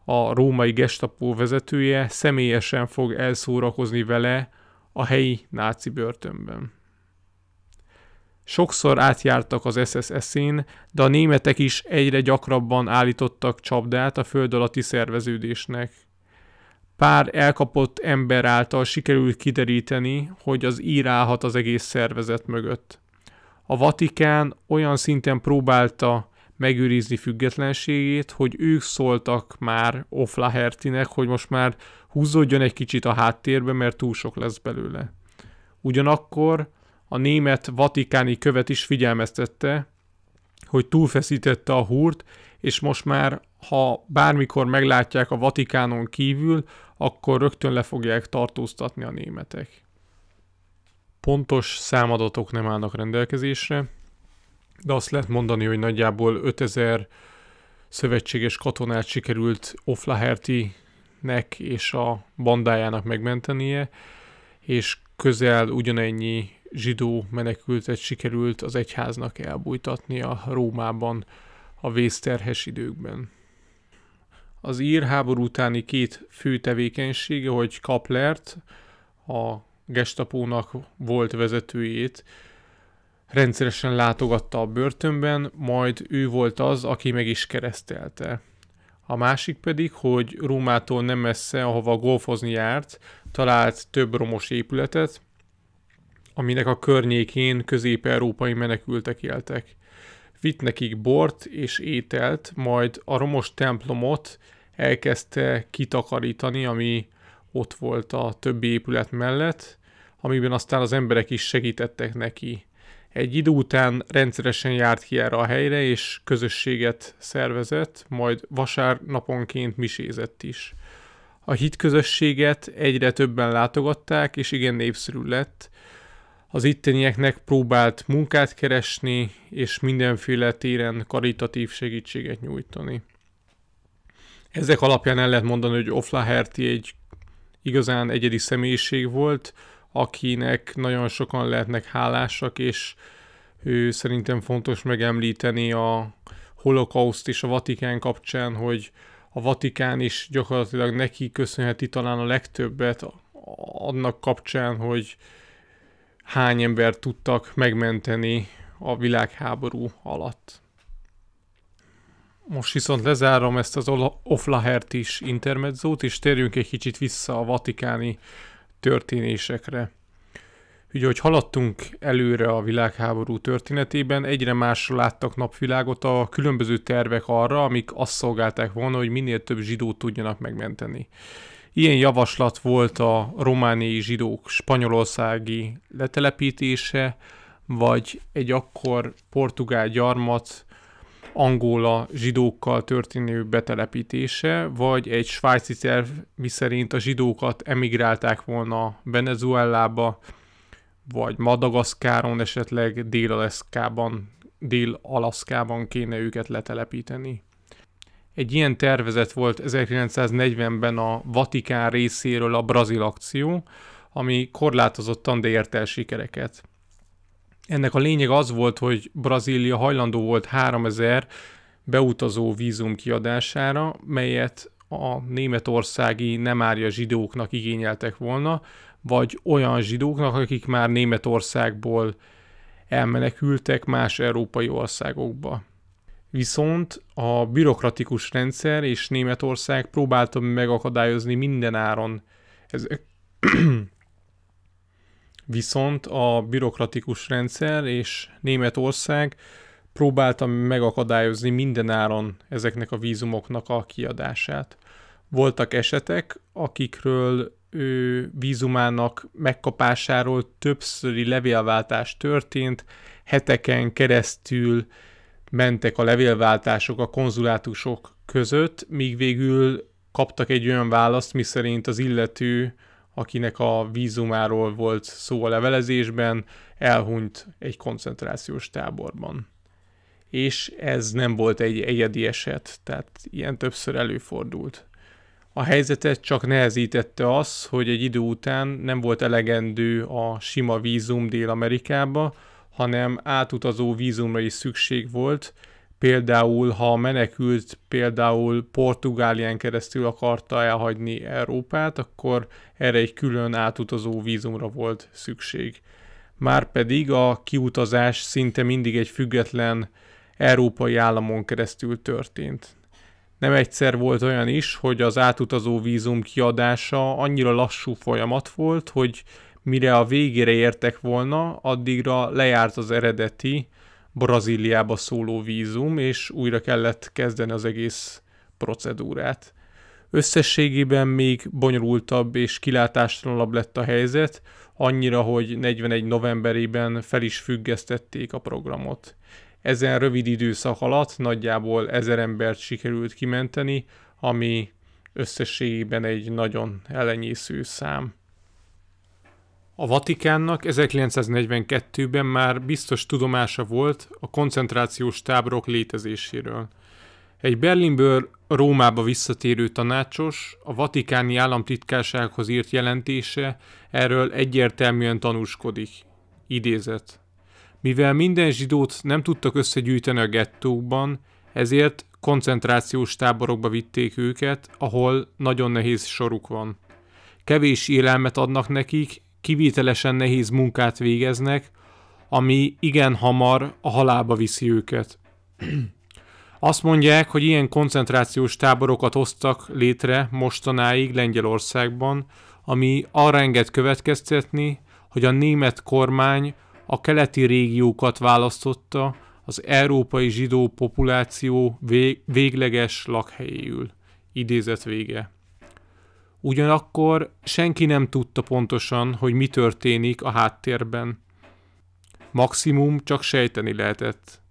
a római gestapó vezetője személyesen fog elszórakozni vele a helyi náci börtönben. Sokszor átjártak az SSS-én, de a németek is egyre gyakrabban állítottak csapdát a föld alatti szerveződésnek. Pár elkapott ember által sikerült kideríteni, hogy az ír állhat az egész szervezet mögött. A Vatikán olyan szinten próbálta megőrizni függetlenségét, hogy ők szóltak már Oflahertinek, hogy most már húzódjon egy kicsit a háttérbe, mert túl sok lesz belőle. Ugyanakkor a német vatikáni követ is figyelmeztette, hogy túlfeszítette a húrt, és most már, ha bármikor meglátják a Vatikánon kívül, akkor rögtön le fogják tartóztatni a németek. Pontos számadatok nem állnak rendelkezésre, de azt lehet mondani, hogy nagyjából 5000 szövetséges katonát sikerült Oflaherty-nek és a bandájának megmentenie, és közel ugyanennyi zsidó menekültet sikerült az egyháznak elbújtatnia Rómában a vészterhes időkben. Az ír háború utáni két fő tevékenysége, hogy Kaplert, a gestapónak volt vezetőjét, rendszeresen látogatta a börtönben, majd ő volt az, aki meg is keresztelte. A másik pedig, hogy Rómától nem messze, ahova golfozni járt, talált több romos épületet, aminek a környékén közép-európai menekültek éltek. Vitt nekik bort és ételt, majd a romos templomot elkezdte kitakarítani, ami ott volt a többi épület mellett, amiben aztán az emberek is segítettek neki. Egy idő után rendszeresen járt ki erre a helyre, és közösséget szervezett, majd vasárnaponként misézett is. A hitközösséget egyre többen látogatták, és igen népszerű lett, az ittenieknek próbált munkát keresni, és mindenféle téren karitatív segítséget nyújtani. Ezek alapján el lehet mondani, hogy Oflaherty egy igazán egyedi személyiség volt, akinek nagyon sokan lehetnek hálásak, és ő szerintem fontos megemlíteni a holokauszt és a Vatikán kapcsán, hogy a Vatikán is gyakorlatilag neki köszönheti talán a legtöbbet annak kapcsán, hogy hány ember tudtak megmenteni a világháború alatt. Most viszont lezárom ezt az Oflahert is intermedzót, és térjünk egy kicsit vissza a vatikáni történésekre. Ugye, hogy haladtunk előre a világháború történetében, egyre másra láttak napvilágot a különböző tervek arra, amik azt szolgálták volna, hogy minél több zsidót tudjanak megmenteni. Ilyen javaslat volt a romániai zsidók spanyolországi letelepítése, vagy egy akkor portugál gyarmat angola zsidókkal történő betelepítése, vagy egy svájci terv, miszerint a zsidókat emigrálták volna Venezuelába, vagy Madagaszkáron, esetleg Dél-Alaszkában, Dél-Alaszkában kéne őket letelepíteni. Egy ilyen tervezet volt 1940-ben a Vatikán részéről a brazil akció, ami korlátozottan, de ért el sikereket. Ennek a lényeg az volt, hogy Brazília hajlandó volt 3000 beutazó vízum kiadására, melyet a németországi nem árja zsidóknak igényeltek volna, vagy olyan zsidóknak, akik már Németországból elmenekültek más európai országokba. Viszont a bürokratikus rendszer és Németország próbálta megakadályozni minden áron. Ezek, Viszont a bürokratikus rendszer és Németország próbálta megakadályozni minden áron ezeknek a vízumoknak a kiadását. Voltak esetek, akikről ő, vízumának megkapásáról többszöri levélváltás történt, heteken keresztül mentek a levélváltások a konzulátusok között, míg végül kaptak egy olyan választ, miszerint az illető, akinek a vízumáról volt szó a levelezésben, elhunyt egy koncentrációs táborban. És ez nem volt egy egyedi eset, tehát ilyen többször előfordult. A helyzetet csak nehezítette az, hogy egy idő után nem volt elegendő a sima vízum Dél-Amerikába, hanem átutazó vízumra is szükség volt, például ha menekült például Portugálián keresztül akarta elhagyni Európát, akkor erre egy külön átutazó vízumra volt szükség. Márpedig a kiutazás szinte mindig egy független európai államon keresztül történt. Nem egyszer volt olyan is, hogy az átutazó vízum kiadása annyira lassú folyamat volt, hogy mire a végére értek volna, addigra lejárt az eredeti Brazíliába szóló vízum, és újra kellett kezdeni az egész procedúrát. Összességében még bonyolultabb és kilátástalanabb lett a helyzet, annyira, hogy 41 novemberében fel is függesztették a programot. Ezen rövid időszak alatt nagyjából ezer embert sikerült kimenteni, ami összességében egy nagyon elenyésző szám. A Vatikánnak 1942-ben már biztos tudomása volt a koncentrációs táborok létezéséről. Egy Berlinből Rómába visszatérő tanácsos a vatikáni államtitkársághoz írt jelentése erről egyértelműen tanúskodik. Idézet. Mivel minden zsidót nem tudtak összegyűjteni a gettókban, ezért koncentrációs táborokba vitték őket, ahol nagyon nehéz soruk van. Kevés élelmet adnak nekik, kivételesen nehéz munkát végeznek, ami igen hamar a halálba viszi őket. Azt mondják, hogy ilyen koncentrációs táborokat hoztak létre mostanáig Lengyelországban, ami arra enged következtetni, hogy a német kormány a keleti régiókat választotta az európai zsidó populáció vé- végleges lakhelyéül. Idézet vége ugyanakkor senki nem tudta pontosan, hogy mi történik a háttérben. Maximum csak sejteni lehetett.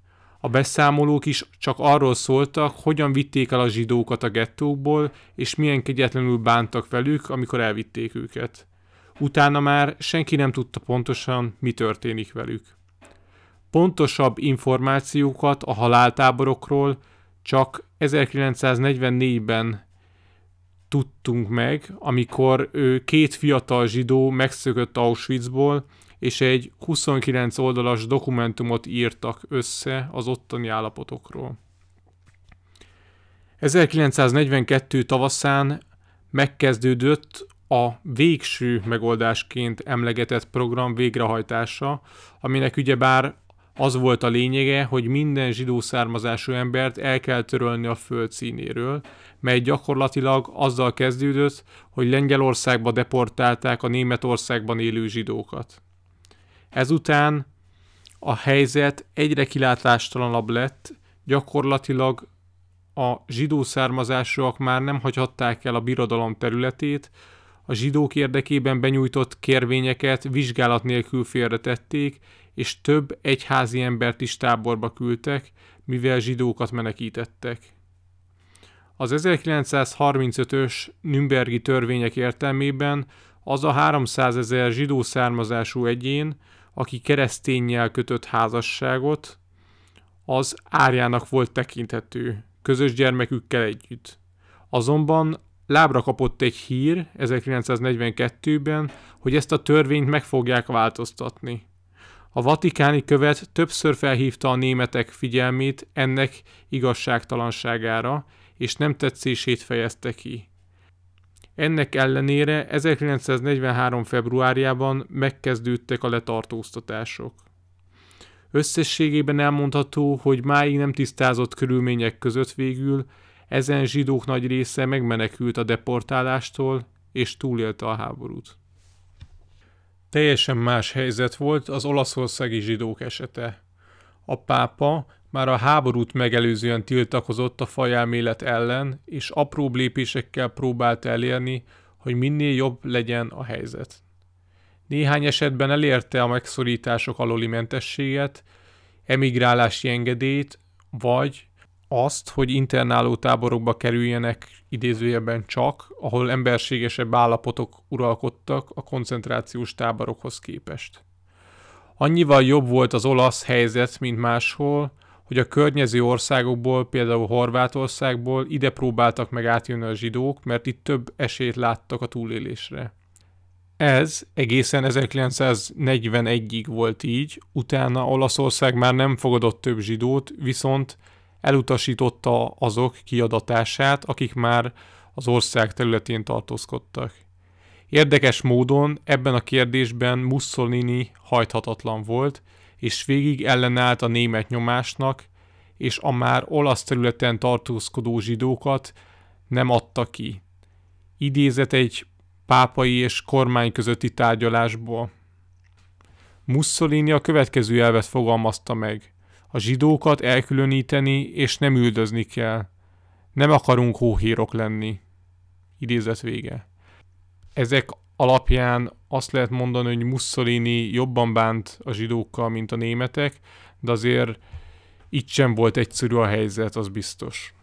A beszámolók is csak arról szóltak, hogyan vitték el a zsidókat a gettókból, és milyen kegyetlenül bántak velük, amikor elvitték őket. Utána már senki nem tudta pontosan, mi történik velük. Pontosabb információkat a haláltáborokról csak 1944-ben tudtunk meg, amikor ő két fiatal zsidó megszökött Auschwitzból, és egy 29 oldalas dokumentumot írtak össze az ottani állapotokról. 1942 tavaszán megkezdődött a végső megoldásként emlegetett program végrehajtása, aminek ugyebár az volt a lényege, hogy minden zsidó származású embert el kell törölni a föld színéről, mely gyakorlatilag azzal kezdődött, hogy Lengyelországba deportálták a Németországban élő zsidókat. Ezután a helyzet egyre kilátástalanabb lett, gyakorlatilag a zsidó származásúak már nem hagyhatták el a birodalom területét, a zsidók érdekében benyújtott kérvényeket vizsgálat nélkül félretették, és több egyházi embert is táborba küldtek, mivel zsidókat menekítettek. Az 1935-ös Nürnbergi törvények értelmében az a 300 ezer zsidó származású egyén, aki keresztényjel kötött házasságot, az árjának volt tekinthető, közös gyermekükkel együtt. Azonban lábra kapott egy hír 1942-ben, hogy ezt a törvényt meg fogják változtatni. A vatikáni követ többször felhívta a németek figyelmét ennek igazságtalanságára, és nem tetszését fejezte ki. Ennek ellenére 1943. februárjában megkezdődtek a letartóztatások. Összességében elmondható, hogy máig nem tisztázott körülmények között végül ezen zsidók nagy része megmenekült a deportálástól és túlélte a háborút. Teljesen más helyzet volt az olaszországi zsidók esete. A pápa már a háborút megelőzően tiltakozott a fajelmélet ellen, és apró lépésekkel próbált elérni, hogy minél jobb legyen a helyzet. Néhány esetben elérte a megszorítások aloli mentességet, emigrálási engedélyt, vagy azt, hogy internáló táborokba kerüljenek idézőjeben csak, ahol emberségesebb állapotok uralkodtak a koncentrációs táborokhoz képest. Annyival jobb volt az olasz helyzet, mint máshol, hogy a környező országokból, például Horvátországból ide próbáltak meg átjönni a zsidók, mert itt több esélyt láttak a túlélésre. Ez egészen 1941-ig volt így, utána Olaszország már nem fogadott több zsidót, viszont elutasította azok kiadatását, akik már az ország területén tartózkodtak. Érdekes módon ebben a kérdésben Mussolini hajthatatlan volt, és végig ellenállt a német nyomásnak, és a már olasz területen tartózkodó zsidókat nem adta ki. Idézet egy pápai és kormány közötti tárgyalásból. Mussolini a következő elvet fogalmazta meg. A zsidókat elkülöníteni és nem üldözni kell. Nem akarunk hóhírok lenni. Idézet vége ezek alapján azt lehet mondani, hogy Mussolini jobban bánt a zsidókkal, mint a németek, de azért itt sem volt egyszerű a helyzet, az biztos.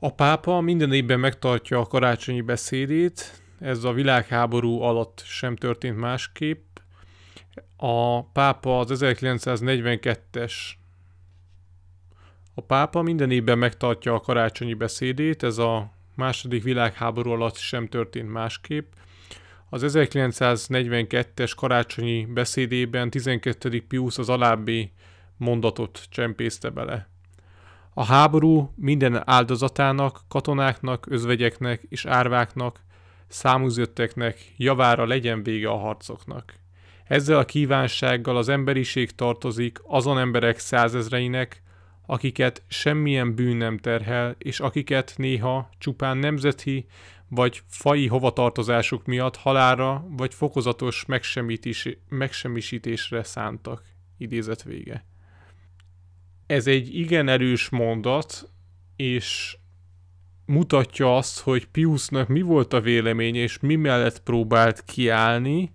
A pápa minden évben megtartja a karácsonyi beszédét, ez a világháború alatt sem történt másképp. A pápa az 1942-es a pápa minden évben megtartja a karácsonyi beszédét, ez a második világháború alatt sem történt másképp. Az 1942-es karácsonyi beszédében 12. Pius az alábbi mondatot csempészte bele. A háború minden áldozatának, katonáknak, özvegyeknek és árváknak, számúzötteknek javára legyen vége a harcoknak. Ezzel a kívánsággal az emberiség tartozik azon emberek százezreinek, akiket semmilyen bűn nem terhel, és akiket néha csupán nemzeti vagy fai hovatartozásuk miatt halára vagy fokozatos megsemmisítésre szántak. Idézet vége. Ez egy igen erős mondat, és mutatja azt, hogy Piusnak mi volt a véleménye, és mi mellett próbált kiállni,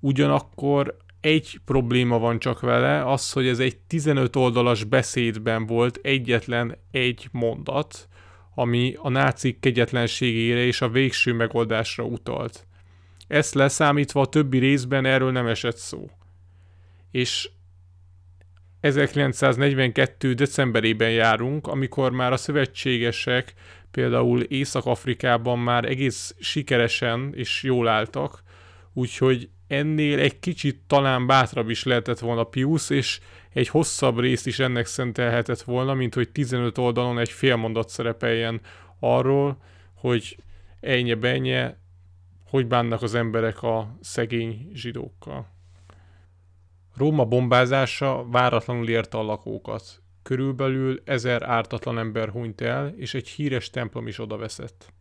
ugyanakkor egy probléma van csak vele, az, hogy ez egy 15 oldalas beszédben volt egyetlen egy mondat, ami a nácik kegyetlenségére és a végső megoldásra utalt. Ezt leszámítva a többi részben erről nem esett szó. És 1942. decemberében járunk, amikor már a szövetségesek például Észak-Afrikában már egész sikeresen és jól álltak, úgyhogy ennél egy kicsit talán bátrabb is lehetett volna Pius, és egy hosszabb részt is ennek szentelhetett volna, mint hogy 15 oldalon egy fél mondat szerepeljen arról, hogy ennyi benye, hogy bánnak az emberek a szegény zsidókkal. Róma bombázása váratlanul érte a lakókat. Körülbelül ezer ártatlan ember hunyt el, és egy híres templom is odaveszett.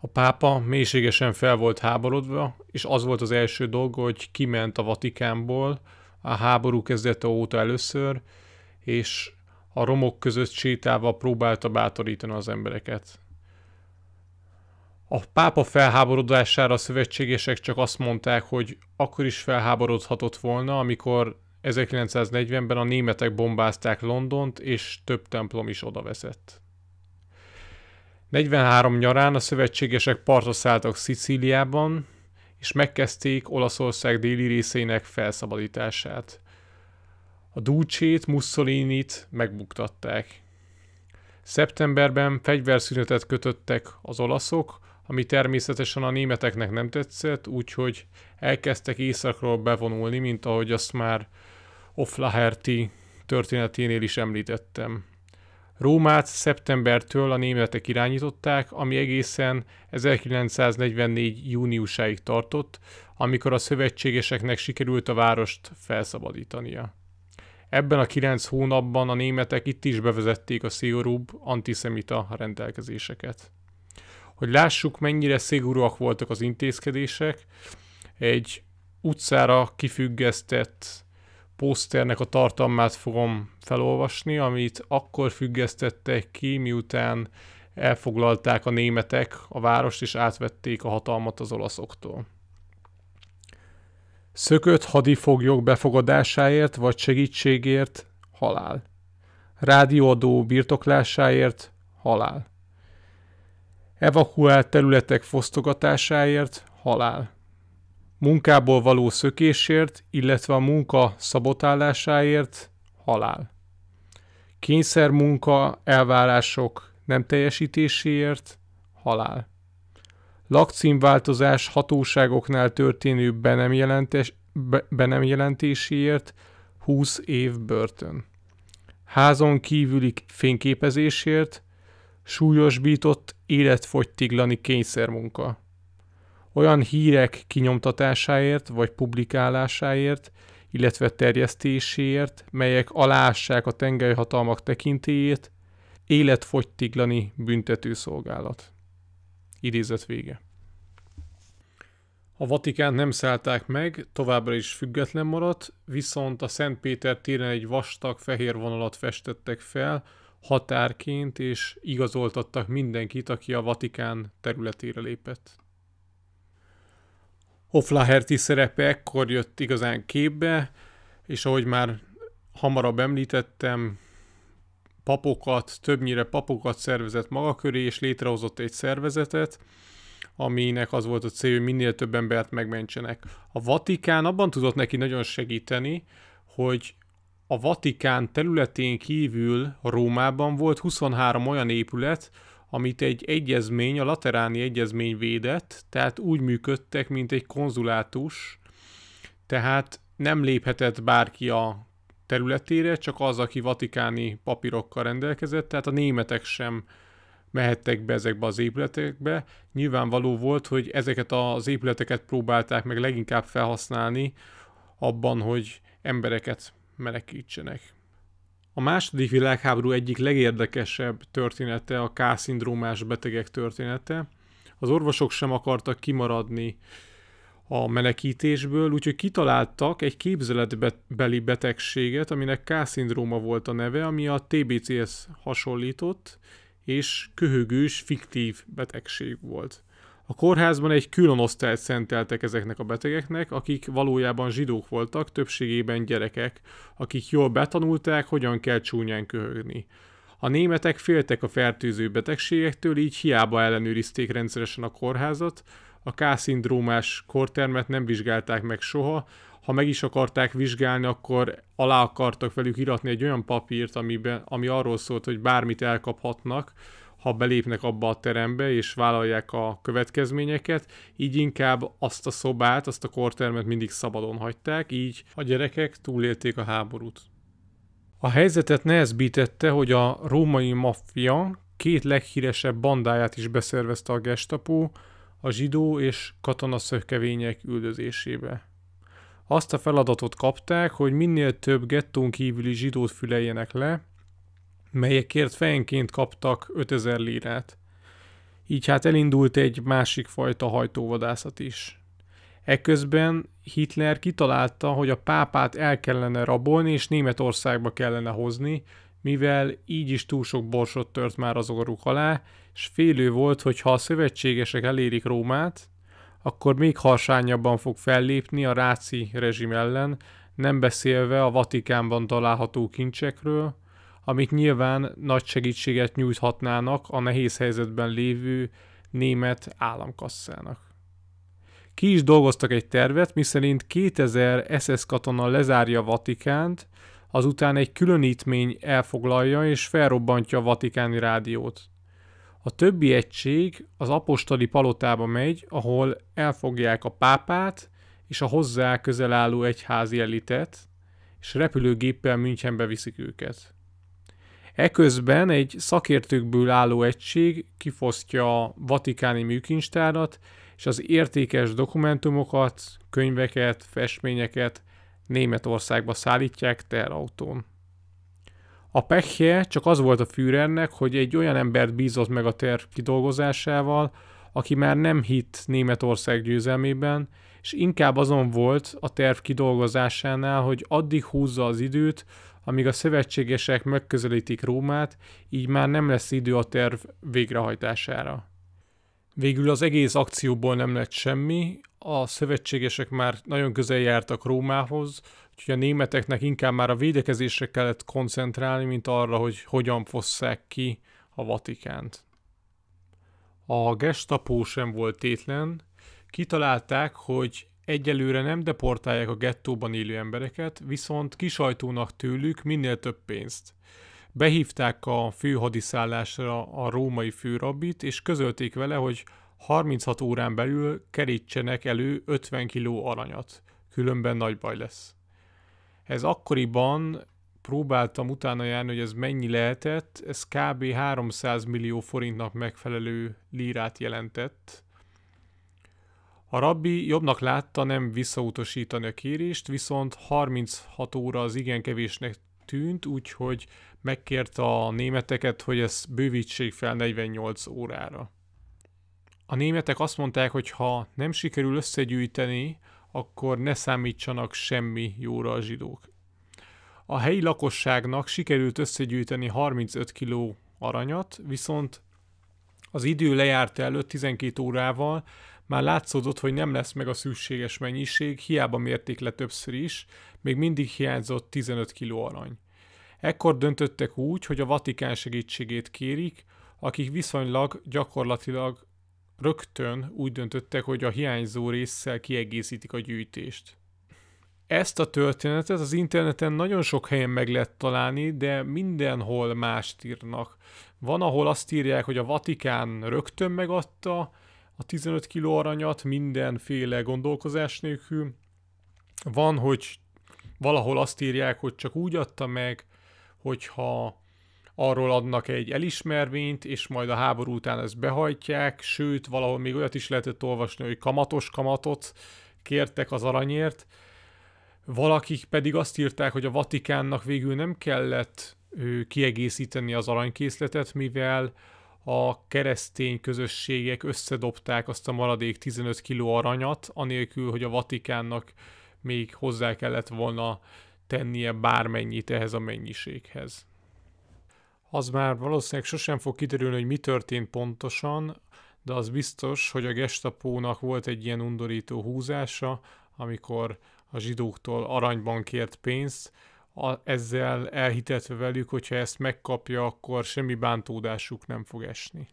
A pápa mélységesen fel volt háborodva, és az volt az első dolg, hogy kiment a Vatikánból a háború kezdete óta először, és a romok között sétálva próbálta bátorítani az embereket. A pápa felháborodására a szövetségesek csak azt mondták, hogy akkor is felháborodhatott volna, amikor 1940-ben a németek bombázták Londont, és több templom is odaveszett. 43 nyarán a szövetségesek partra szálltak Szicíliában, és megkezdték Olaszország déli részének felszabadítását. A Dúcsét, Mussolinit megbuktatták. Szeptemberben fegyverszünetet kötöttek az olaszok, ami természetesen a németeknek nem tetszett, úgyhogy elkezdtek északról bevonulni, mint ahogy azt már Oflaherty történeténél is említettem. Rómát szeptembertől a németek irányították, ami egészen 1944. júniusáig tartott, amikor a szövetségeseknek sikerült a várost felszabadítania. Ebben a kilenc hónapban a németek itt is bevezették a szigorúbb antiszemita rendelkezéseket. Hogy lássuk, mennyire szigorúak voltak az intézkedések, egy utcára kifüggesztett poszternek a tartalmát fogom felolvasni, amit akkor függesztettek ki, miután elfoglalták a németek a várost és átvették a hatalmat az olaszoktól. Szökött hadifoglyok befogadásáért vagy segítségért halál. Rádióadó birtoklásáért halál. Evakuált területek fosztogatásáért halál munkából való szökésért, illetve a munka szabotálásáért halál. Kényszer munka elvárások nem teljesítéséért halál. Lakcímváltozás hatóságoknál történő be nem, jelentes, be, be nem jelentéséért 20 év börtön. Házon kívüli fényképezésért súlyosbított életfogytiglani kényszermunka olyan hírek kinyomtatásáért vagy publikálásáért, illetve terjesztéséért, melyek alássák a tengelyhatalmak tekintélyét, életfogytiglani büntetőszolgálat. Idézet vége. A Vatikán nem szállták meg, továbbra is független maradt, viszont a Szent Péter téren egy vastag fehér vonalat festettek fel, határként, és igazoltattak mindenkit, aki a Vatikán területére lépett. Hoflaherty szerepe ekkor jött igazán képbe, és ahogy már hamarabb említettem, papokat, többnyire papokat szervezett maga köré, és létrehozott egy szervezetet, aminek az volt a célja, hogy minél több embert megmentsenek. A Vatikán abban tudott neki nagyon segíteni, hogy a Vatikán területén kívül Rómában volt 23 olyan épület, amit egy egyezmény, a lateráni egyezmény védett, tehát úgy működtek, mint egy konzulátus, tehát nem léphetett bárki a területére, csak az, aki vatikáni papírokkal rendelkezett, tehát a németek sem mehettek be ezekbe az épületekbe. Nyilvánvaló volt, hogy ezeket az épületeket próbálták meg leginkább felhasználni abban, hogy embereket menekítsenek. A második világháború egyik legérdekesebb története a K-szindrómás betegek története. Az orvosok sem akartak kimaradni a menekítésből, úgyhogy kitaláltak egy képzeletbeli betegséget, aminek K-szindróma volt a neve, ami a TBC-hez hasonlított, és köhögős, fiktív betegség volt. A kórházban egy külön osztályt szenteltek ezeknek a betegeknek, akik valójában zsidók voltak, többségében gyerekek, akik jól betanulták, hogyan kell csúnyán köhögni. A németek féltek a fertőző betegségektől, így hiába ellenőrizték rendszeresen a kórházat, a K-szindrómás kórtermet nem vizsgálták meg soha, ha meg is akarták vizsgálni, akkor alá akartak velük iratni egy olyan papírt, amiben, ami arról szólt, hogy bármit elkaphatnak, ha belépnek abba a terembe és vállalják a következményeket, így inkább azt a szobát, azt a kortermet mindig szabadon hagyták, így a gyerekek túlélték a háborút. A helyzetet nehezbítette, hogy a római maffia két leghíresebb bandáját is beszervezte a gestapó, a zsidó és katonaszökevények üldözésébe. Azt a feladatot kapták, hogy minél több gettón kívüli zsidót füleljenek le, melyekért fejenként kaptak 5000 lírát. Így hát elindult egy másik fajta hajtóvadászat is. Ekközben Hitler kitalálta, hogy a pápát el kellene rabolni és Németországba kellene hozni, mivel így is túl sok borsot tört már az orruk alá, és félő volt, hogy ha a szövetségesek elérik Rómát, akkor még harsányabban fog fellépni a ráci rezsim ellen, nem beszélve a Vatikánban található kincsekről, amik nyilván nagy segítséget nyújthatnának a nehéz helyzetben lévő német államkasszának. Ki is dolgoztak egy tervet, miszerint 2000 SS katona lezárja Vatikánt, azután egy különítmény elfoglalja és felrobbantja a vatikáni rádiót. A többi egység az apostoli palotába megy, ahol elfogják a pápát és a hozzá közel álló egyházi elitet, és repülőgéppel Münchenbe viszik őket. Eközben egy szakértőkből álló egység kifosztja a vatikáni műkincstárat, és az értékes dokumentumokat, könyveket, festményeket Németországba szállítják terautón. A pekje csak az volt a Führernek, hogy egy olyan embert bízott meg a terv kidolgozásával, aki már nem hitt Németország győzelmében, és inkább azon volt a terv kidolgozásánál, hogy addig húzza az időt, amíg a szövetségesek megközelítik Rómát, így már nem lesz idő a terv végrehajtására. Végül az egész akcióból nem lett semmi, a szövetségesek már nagyon közel jártak Rómához, úgyhogy a németeknek inkább már a védekezésre kellett koncentrálni, mint arra, hogy hogyan fosszák ki a Vatikánt. A gestapó sem volt tétlen, kitalálták, hogy Egyelőre nem deportálják a gettóban élő embereket, viszont kisajtónak tőlük minél több pénzt. Behívták a főhadiszállásra a római főrabbit, és közölték vele, hogy 36 órán belül kerítsenek elő 50 kiló aranyat, különben nagy baj lesz. Ez akkoriban próbáltam utána járni, hogy ez mennyi lehetett, ez kb. 300 millió forintnak megfelelő lírát jelentett, a rabbi jobbnak látta nem visszautasítani a kérést, viszont 36 óra az igen kevésnek tűnt, úgyhogy megkérte a németeket, hogy ezt bővítsék fel 48 órára. A németek azt mondták, hogy ha nem sikerül összegyűjteni, akkor ne számítsanak semmi jóra a zsidók. A helyi lakosságnak sikerült összegyűjteni 35 kg aranyat, viszont az idő lejárt előtt 12 órával már látszódott, hogy nem lesz meg a szükséges mennyiség, hiába mérték le többször is, még mindig hiányzott 15 kg arany. Ekkor döntöttek úgy, hogy a Vatikán segítségét kérik, akik viszonylag gyakorlatilag rögtön úgy döntöttek, hogy a hiányzó résszel kiegészítik a gyűjtést. Ezt a történetet az interneten nagyon sok helyen meg lehet találni, de mindenhol mást írnak. Van, ahol azt írják, hogy a Vatikán rögtön megadta, a 15 kg aranyat mindenféle gondolkozás nélkül. Van, hogy valahol azt írják, hogy csak úgy adta meg, hogyha arról adnak egy elismervényt, és majd a háború után ezt behajtják, sőt, valahol még olyat is lehetett olvasni, hogy kamatos kamatot kértek az aranyért. Valakik pedig azt írták, hogy a Vatikánnak végül nem kellett kiegészíteni az aranykészletet, mivel a keresztény közösségek összedobták azt a maradék 15 kiló aranyat, anélkül, hogy a Vatikánnak még hozzá kellett volna tennie bármennyit ehhez a mennyiséghez. Az már valószínűleg sosem fog kiderülni, hogy mi történt pontosan, de az biztos, hogy a gestapónak volt egy ilyen undorító húzása, amikor a zsidóktól aranyban kért pénzt, a, ezzel elhitetve velük, hogyha ezt megkapja, akkor semmi bántódásuk nem fog esni.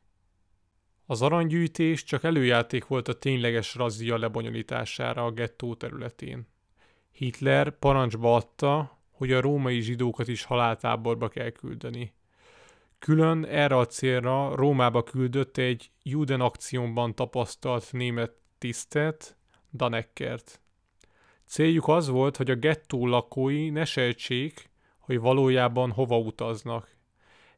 Az aranygyűjtés csak előjáték volt a tényleges razzia lebonyolítására a gettó területén. Hitler parancsba adta, hogy a római zsidókat is haláltáborba kell küldeni. Külön erre a célra Rómába küldött egy Juden akciónban tapasztalt német tisztet, Danekkert. Céljuk az volt, hogy a gettó lakói ne sejtsék, hogy valójában hova utaznak.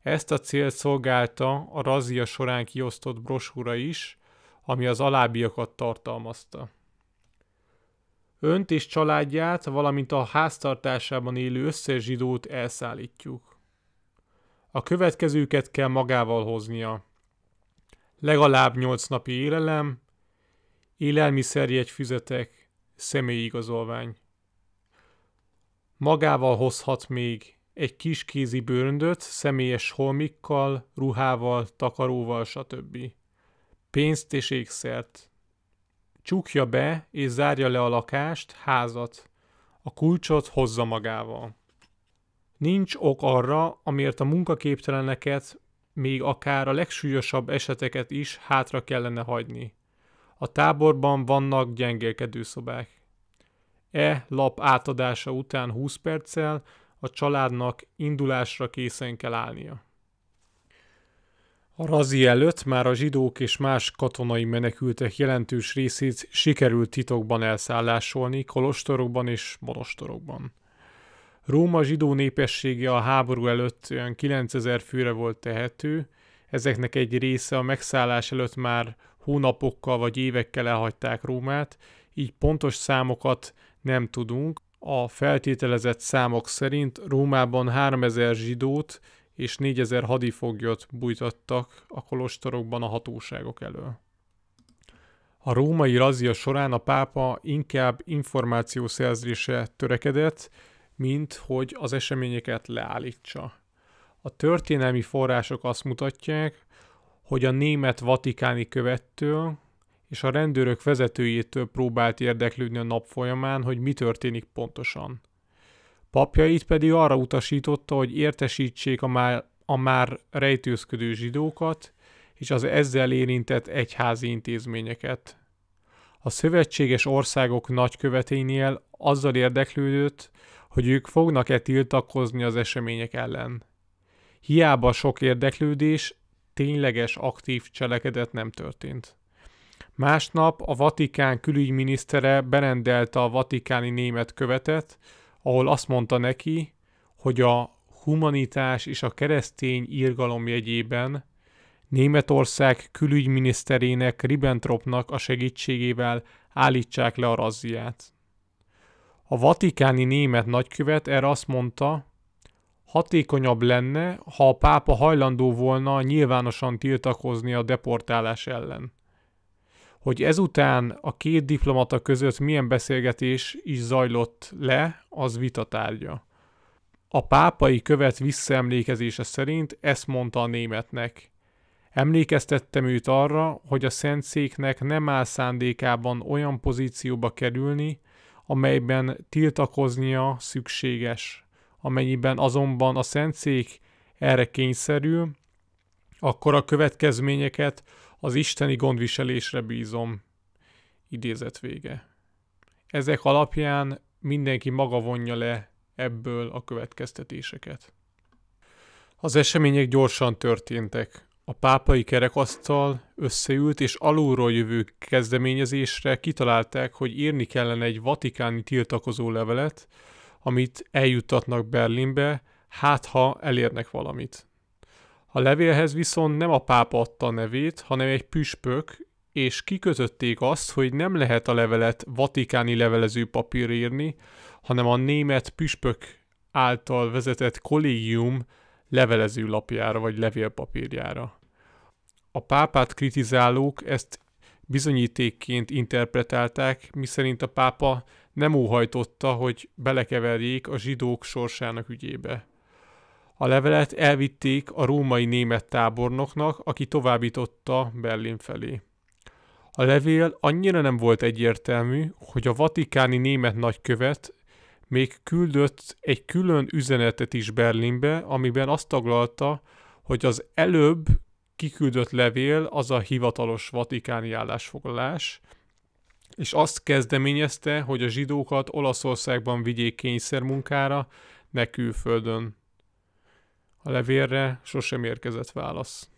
Ezt a célt szolgálta a razia során kiosztott brosúra is, ami az alábbiakat tartalmazta. Önt és családját, valamint a háztartásában élő összes zsidót elszállítjuk. A következőket kell magával hoznia. Legalább nyolc napi élelem, élelmiszerjegy füzetek, személyi igazolvány. Magával hozhat még egy kis kézi bőröndöt, személyes holmikkal, ruhával, takaróval, stb. Pénzt és ékszert. Csukja be és zárja le a lakást, házat. A kulcsot hozza magával. Nincs ok arra, amiért a munkaképteleneket, még akár a legsúlyosabb eseteket is hátra kellene hagyni. A táborban vannak gyengélkedő szobák. E lap átadása után 20 perccel a családnak indulásra készen kell állnia. A razi előtt már a zsidók és más katonai menekültek jelentős részét sikerült titokban elszállásolni kolostorokban és monostorokban. Róma zsidó népessége a háború előtt olyan 9000 főre volt tehető, ezeknek egy része a megszállás előtt már hónapokkal vagy évekkel elhagyták Rómát, így pontos számokat nem tudunk. A feltételezett számok szerint Rómában 3000 zsidót és 4000 hadifoglyot bújtattak a kolostorokban a hatóságok elől. A római razia során a pápa inkább információszerzésre törekedett, mint hogy az eseményeket leállítsa. A történelmi források azt mutatják, hogy a német vatikáni követtől és a rendőrök vezetőjétől próbált érdeklődni a nap folyamán, hogy mi történik pontosan. Papjait pedig arra utasította, hogy értesítsék a már, a már rejtőzködő zsidókat és az ezzel érintett egyházi intézményeket. A szövetséges országok nagyköveténél azzal érdeklődött, hogy ők fognak-e tiltakozni az események ellen. Hiába sok érdeklődés, tényleges aktív cselekedet nem történt. Másnap a Vatikán külügyminisztere berendelte a vatikáni német követet, ahol azt mondta neki, hogy a humanitás és a keresztény írgalom jegyében Németország külügyminiszterének Ribbentropnak a segítségével állítsák le a razziát. A vatikáni német nagykövet erre azt mondta, hatékonyabb lenne, ha a pápa hajlandó volna nyilvánosan tiltakozni a deportálás ellen. Hogy ezután a két diplomata között milyen beszélgetés is zajlott le, az vitatárgya. A pápai követ visszaemlékezése szerint ezt mondta a németnek. Emlékeztettem őt arra, hogy a szentszéknek nem áll szándékában olyan pozícióba kerülni, amelyben tiltakoznia szükséges amennyiben azonban a szentszék erre kényszerül, akkor a következményeket az isteni gondviselésre bízom. Idézet vége. Ezek alapján mindenki maga vonja le ebből a következtetéseket. Az események gyorsan történtek. A pápai kerekasztal összeült, és alulról jövő kezdeményezésre kitalálták, hogy írni kellene egy vatikáni tiltakozó levelet, amit eljuttatnak Berlinbe, hát ha elérnek valamit. A levélhez viszont nem a pápa adta a nevét, hanem egy püspök, és kikötötték azt, hogy nem lehet a levelet vatikáni levelező papír írni, hanem a német püspök által vezetett kollégium levelező lapjára vagy levélpapírjára. A pápát kritizálók ezt bizonyítékként interpretálták, miszerint a pápa nem óhajtotta, hogy belekeverjék a zsidók sorsának ügyébe. A levelet elvitték a római német tábornoknak, aki továbbította Berlin felé. A levél annyira nem volt egyértelmű, hogy a vatikáni német nagykövet még küldött egy külön üzenetet is Berlinbe, amiben azt taglalta, hogy az előbb kiküldött levél az a hivatalos vatikáni állásfoglalás, és azt kezdeményezte, hogy a zsidókat Olaszországban vigyék kényszermunkára, ne külföldön. A levélre sosem érkezett válasz.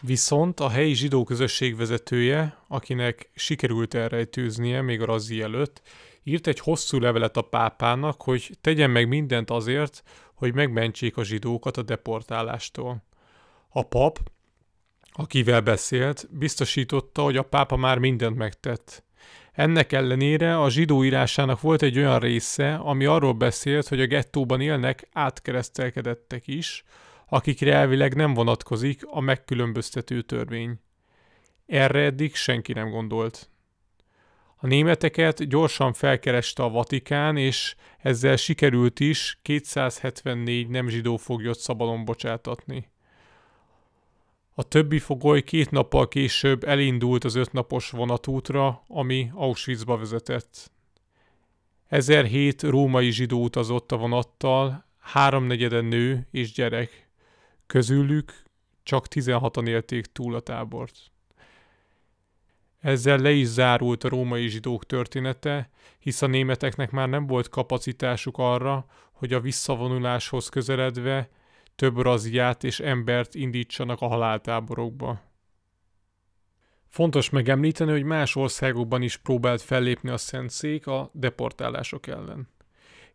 Viszont a helyi zsidó közösség vezetője, akinek sikerült elrejtőznie még a razi előtt, írt egy hosszú levelet a pápának, hogy tegyen meg mindent azért, hogy megmentsék a zsidókat a deportálástól. A pap akivel beszélt, biztosította, hogy a pápa már mindent megtett. Ennek ellenére a zsidó írásának volt egy olyan része, ami arról beszélt, hogy a gettóban élnek átkeresztelkedettek is, akikre elvileg nem vonatkozik a megkülönböztető törvény. Erre eddig senki nem gondolt. A németeket gyorsan felkereste a Vatikán, és ezzel sikerült is 274 nem zsidó foglyot szabadon bocsátatni. A többi fogoly két nappal később elindult az ötnapos vonatútra, ami Auschwitzba vezetett. 1007 római zsidó utazott a vonattal, háromnegyeden nő és gyerek. Közülük csak 16-an élték túl a tábort. Ezzel le is zárult a római zsidók története, hisz a németeknek már nem volt kapacitásuk arra, hogy a visszavonuláshoz közeledve több raziát és embert indítsanak a haláltáborokba. Fontos megemlíteni, hogy más országokban is próbált fellépni a Szentszék a deportálások ellen.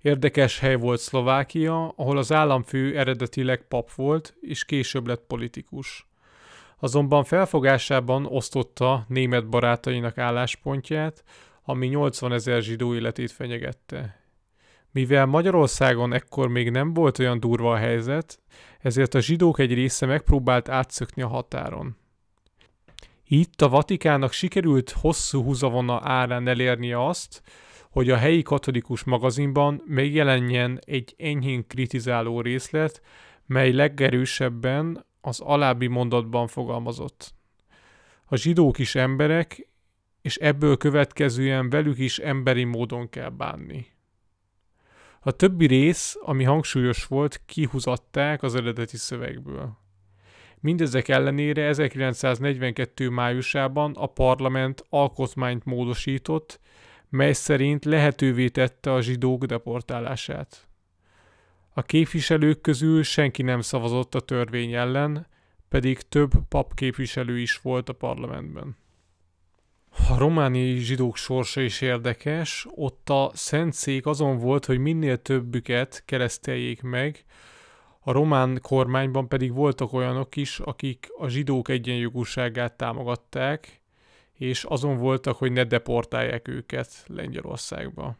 Érdekes hely volt Szlovákia, ahol az államfő eredetileg pap volt, és később lett politikus. Azonban felfogásában osztotta német barátainak álláspontját, ami 80 ezer zsidó életét fenyegette. Mivel Magyarországon ekkor még nem volt olyan durva a helyzet, ezért a zsidók egy része megpróbált átszökni a határon. Itt a Vatikának sikerült hosszú húzavona árán elérnie azt, hogy a helyi katolikus magazinban megjelenjen egy enyhén kritizáló részlet, mely legerősebben az alábbi mondatban fogalmazott. A zsidók is emberek, és ebből következően velük is emberi módon kell bánni. A többi rész, ami hangsúlyos volt, kihúzatták az eredeti szövegből. Mindezek ellenére 1942. májusában a parlament alkotmányt módosított, mely szerint lehetővé tette a zsidók deportálását. A képviselők közül senki nem szavazott a törvény ellen, pedig több papképviselő is volt a parlamentben. A romániai zsidók sorsa is érdekes. Ott a Szék azon volt, hogy minél többüket kereszteljék meg, a román kormányban pedig voltak olyanok is, akik a zsidók egyenjogúságát támogatták, és azon voltak, hogy ne deportálják őket Lengyelországba.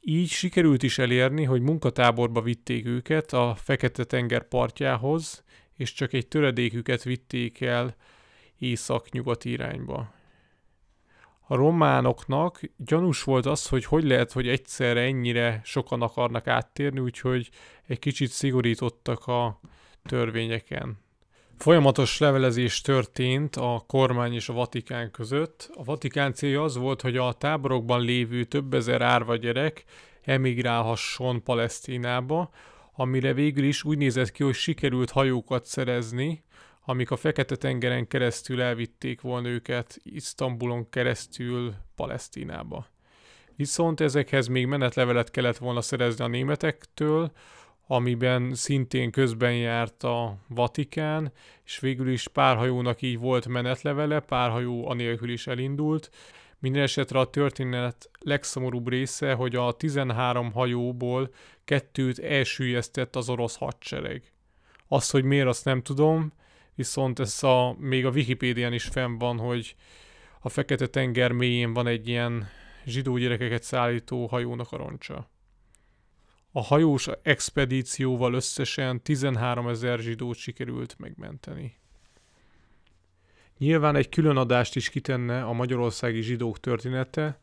Így sikerült is elérni, hogy munkatáborba vitték őket a Fekete-tenger partjához, és csak egy töredéküket vitték el észak nyugati irányba. A románoknak gyanús volt az, hogy hogy lehet, hogy egyszerre ennyire sokan akarnak áttérni, úgyhogy egy kicsit szigorítottak a törvényeken. Folyamatos levelezés történt a kormány és a Vatikán között. A Vatikán célja az volt, hogy a táborokban lévő több ezer árva gyerek emigrálhasson Palesztinába, amire végül is úgy nézett ki, hogy sikerült hajókat szerezni, amik a Fekete-tengeren keresztül elvitték volna őket Isztambulon keresztül Palesztinába. Viszont ezekhez még menetlevelet kellett volna szerezni a németektől, amiben szintén közben járt a Vatikán, és végül is pár hajónak így volt menetlevele, pár hajó anélkül is elindult. Minden esetre a történet legszomorúbb része, hogy a 13 hajóból kettőt elsüllyesztett az orosz hadsereg. Azt, hogy miért, azt nem tudom, viszont ez a, még a Wikipédián is fenn van, hogy a Fekete-tenger mélyén van egy ilyen zsidó gyerekeket szállító hajónak a roncsa. A hajós expedícióval összesen 13 ezer zsidót sikerült megmenteni. Nyilván egy külön adást is kitenne a magyarországi zsidók története,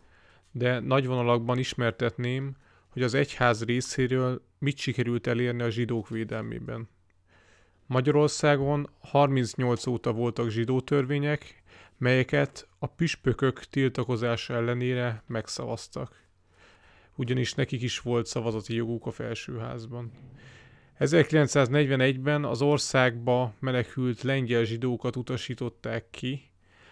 de nagy vonalakban ismertetném, hogy az egyház részéről mit sikerült elérni a zsidók védelmében. Magyarországon 38 óta voltak zsidó törvények, melyeket a püspökök tiltakozása ellenére megszavaztak. Ugyanis nekik is volt szavazati joguk a felsőházban. 1941-ben az országba menekült lengyel zsidókat utasították ki,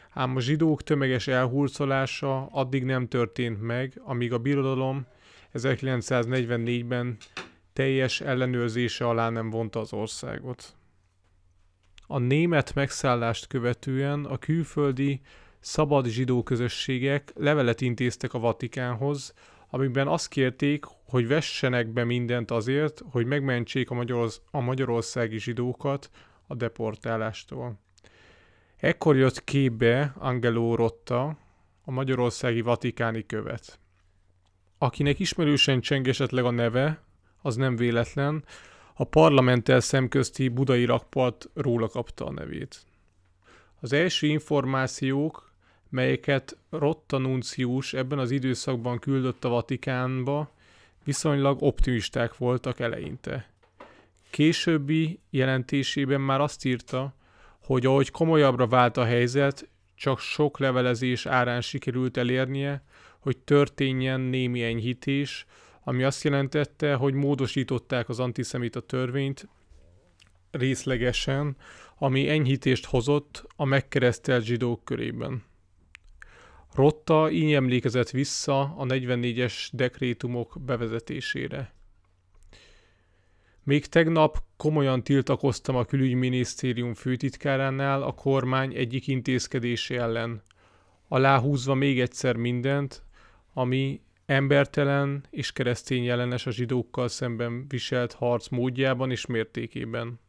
ám a zsidók tömeges elhurcolása addig nem történt meg, amíg a birodalom 1944-ben teljes ellenőrzése alá nem vonta az országot a német megszállást követően a külföldi szabad zsidó közösségek levelet intéztek a Vatikánhoz, amikben azt kérték, hogy vessenek be mindent azért, hogy megmentsék a, magyarorsz- a magyarországi zsidókat a deportálástól. Ekkor jött képbe Angelo Rotta, a magyarországi vatikáni követ. Akinek ismerősen cseng esetleg a neve, az nem véletlen, a parlamenttel szemközti budai rakpart róla kapta a nevét. Az első információk, melyeket Rotta Nuncius ebben az időszakban küldött a Vatikánba, viszonylag optimisták voltak eleinte. Későbbi jelentésében már azt írta, hogy ahogy komolyabbra vált a helyzet, csak sok levelezés árán sikerült elérnie, hogy történjen némi enyhítés, ami azt jelentette, hogy módosították az antiszemita törvényt részlegesen, ami enyhítést hozott a megkeresztelt zsidók körében. Rotta így emlékezett vissza a 44-es dekrétumok bevezetésére. Még tegnap komolyan tiltakoztam a külügyminisztérium főtitkáránál a kormány egyik intézkedése ellen, aláhúzva még egyszer mindent, ami embertelen és keresztény jelenes a zsidókkal szemben viselt harc módjában és mértékében.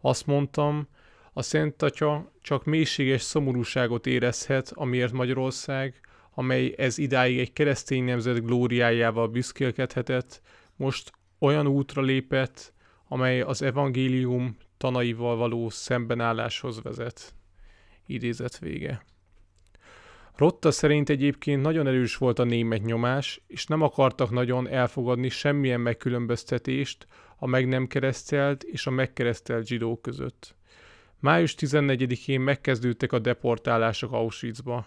Azt mondtam, a Szent Atya csak mélységes szomorúságot érezhet, amiért Magyarország, amely ez idáig egy keresztény nemzet glóriájával büszkélkedhetett, most olyan útra lépett, amely az evangélium tanaival való szembenálláshoz vezet. Idézet vége. Rotta szerint egyébként nagyon erős volt a német nyomás, és nem akartak nagyon elfogadni semmilyen megkülönböztetést a meg nem keresztelt és a megkeresztelt zsidók között. Május 14-én megkezdődtek a deportálások Auschwitzba.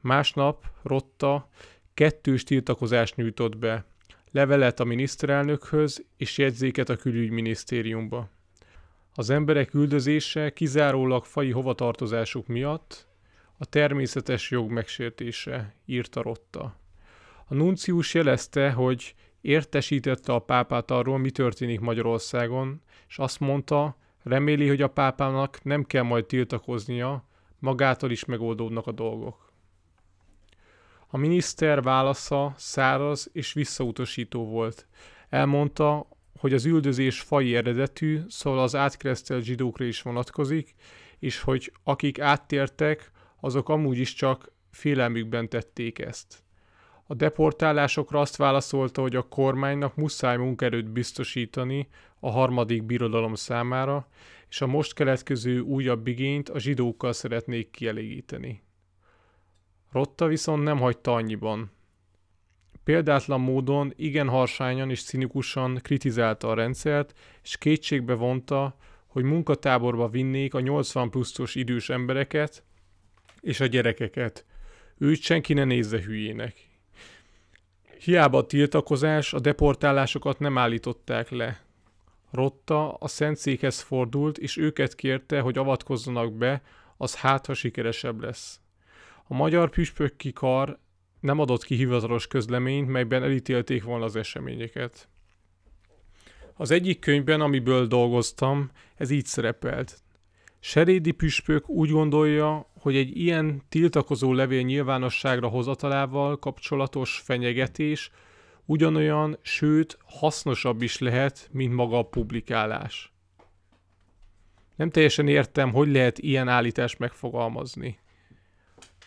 Másnap Rotta kettős tiltakozást nyújtott be, levelet a miniszterelnökhöz és jegyzéket a külügyminisztériumba. Az emberek üldözése kizárólag fai hovatartozásuk miatt a természetes jog megsértése, írta Rotta. A nuncius jelezte, hogy értesítette a pápát arról, mi történik Magyarországon, és azt mondta, reméli, hogy a pápának nem kell majd tiltakoznia, magától is megoldódnak a dolgok. A miniszter válasza száraz és visszautasító volt. Elmondta, hogy az üldözés fai eredetű, szóval az átkeresztelt zsidókra is vonatkozik, és hogy akik áttértek, azok amúgy is csak félelmükben tették ezt. A deportálásokra azt válaszolta, hogy a kormánynak muszáj munkerőt biztosítani a harmadik birodalom számára, és a most keletkező újabb igényt a zsidókkal szeretnék kielégíteni. Rotta viszont nem hagyta annyiban. Példátlan módon igen harsányan és cinikusan kritizálta a rendszert, és kétségbe vonta, hogy munkatáborba vinnék a 80 pluszos idős embereket, és a gyerekeket. Őt senki ne nézze hülyének. Hiába a tiltakozás, a deportálásokat nem állították le. Rotta a szentszékhez fordult, és őket kérte, hogy avatkozzanak be, az hát, ha sikeresebb lesz. A magyar püspökki kar nem adott ki hivatalos közleményt, melyben elítélték volna az eseményeket. Az egyik könyvben, amiből dolgoztam, ez így szerepelt. Serédi püspök úgy gondolja, hogy egy ilyen tiltakozó levél nyilvánosságra hozatalával kapcsolatos fenyegetés ugyanolyan, sőt hasznosabb is lehet, mint maga a publikálás. Nem teljesen értem, hogy lehet ilyen állítást megfogalmazni.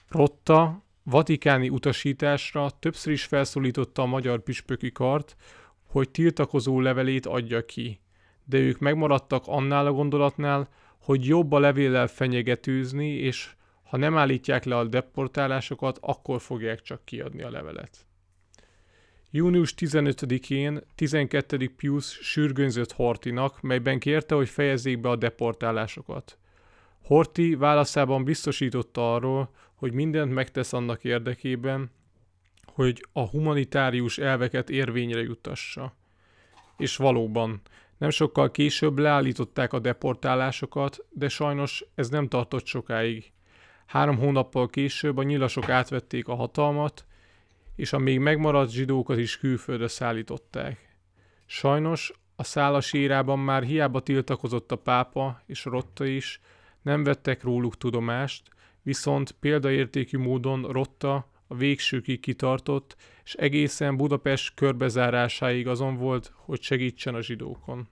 Rotta vatikáni utasításra többször is felszólította a magyar püspöki kart, hogy tiltakozó levelét adja ki, de ők megmaradtak annál a gondolatnál, hogy jobb a levéllel fenyegetőzni és ha nem állítják le a deportálásokat, akkor fogják csak kiadni a levelet. Június 15-én 12. Pius sürgőnzött Hortinak, melyben kérte, hogy fejezzék be a deportálásokat. Horti válaszában biztosította arról, hogy mindent megtesz annak érdekében, hogy a humanitárius elveket érvényre juttassa. És valóban, nem sokkal később leállították a deportálásokat, de sajnos ez nem tartott sokáig. Három hónappal később a nyilasok átvették a hatalmat, és a még megmaradt zsidókat is külföldre szállították. Sajnos a szálas írában már hiába tiltakozott a pápa és Rotta is, nem vettek róluk tudomást, viszont példaértékű módon Rotta a végsőkig kitartott, és egészen Budapest körbezárásáig azon volt, hogy segítsen a zsidókon.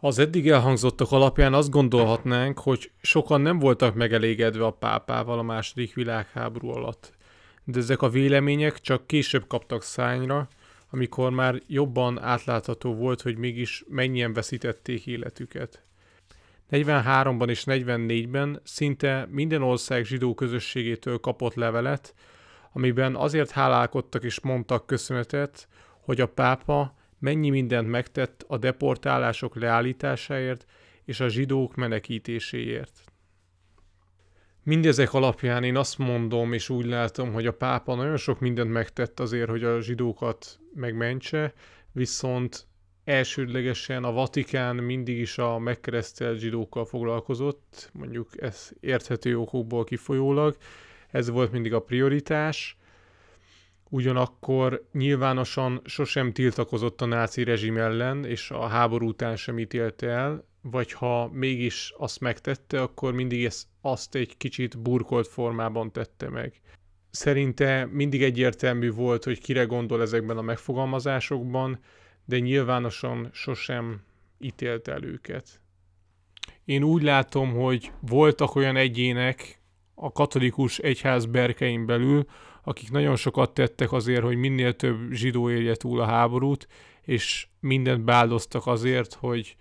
Az eddig elhangzottak alapján azt gondolhatnánk, hogy sokan nem voltak megelégedve a pápával a második világháború alatt. De ezek a vélemények csak később kaptak szányra, amikor már jobban átlátható volt, hogy mégis mennyien veszítették életüket. 43-ban és 44-ben szinte minden ország zsidó közösségétől kapott levelet, amiben azért hálálkodtak és mondtak köszönetet, hogy a pápa mennyi mindent megtett a deportálások leállításáért és a zsidók menekítéséért. Mindezek alapján én azt mondom, és úgy látom, hogy a pápa nagyon sok mindent megtett azért, hogy a zsidókat megmentse, viszont elsődlegesen a Vatikán mindig is a megkeresztelt zsidókkal foglalkozott, mondjuk ez érthető okokból kifolyólag, ez volt mindig a prioritás, ugyanakkor nyilvánosan sosem tiltakozott a náci rezsim ellen, és a háború után sem ítélte el, vagy ha mégis azt megtette, akkor mindig ezt, azt egy kicsit burkolt formában tette meg. Szerinte mindig egyértelmű volt, hogy kire gondol ezekben a megfogalmazásokban, de nyilvánosan sosem ítélt el őket. Én úgy látom, hogy voltak olyan egyének a katolikus egyház berkein belül, akik nagyon sokat tettek azért, hogy minél több zsidó érje túl a háborút, és mindent báldoztak azért, hogy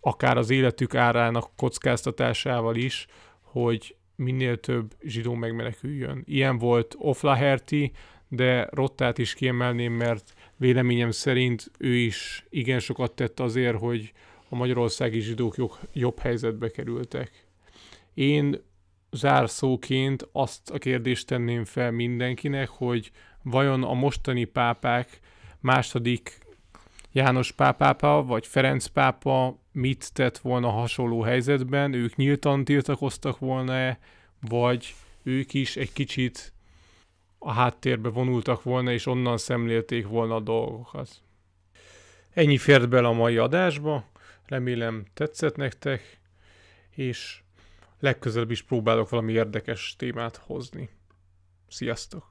akár az életük árának kockáztatásával is, hogy minél több zsidó megmeneküljön. Ilyen volt Oflaherty, de Rottát is kiemelném, mert véleményem szerint ő is igen sokat tett azért, hogy a magyarországi zsidók jobb helyzetbe kerültek. Én zárszóként azt a kérdést tenném fel mindenkinek, hogy vajon a mostani pápák második János pápápa vagy Ferenc pápa mit tett volna hasonló helyzetben, ők nyíltan tiltakoztak volna-e, vagy ők is egy kicsit a háttérbe vonultak volna, és onnan szemlélték volna a dolgokat. Ennyi fért bele a mai adásba, remélem tetszett nektek, és legközelebb is próbálok valami érdekes témát hozni. Sziasztok!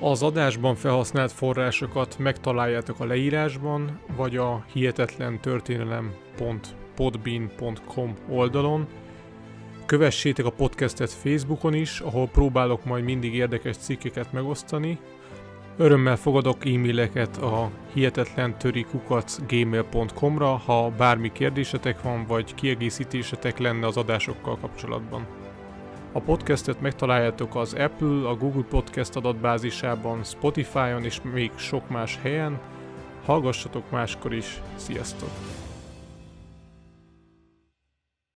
Az adásban felhasznált forrásokat megtaláljátok a leírásban, vagy a hihetetlen történelem.podbean.com oldalon. Kövessétek a podcastet Facebookon is, ahol próbálok majd mindig érdekes cikkeket megosztani, Örömmel fogadok e-maileket a hihetetlen gmail.com-ra, ha bármi kérdésetek van, vagy kiegészítésetek lenne az adásokkal kapcsolatban. A podcastet megtaláljátok az Apple, a Google Podcast adatbázisában, Spotify-on és még sok más helyen. Hallgassatok máskor is. Sziasztok!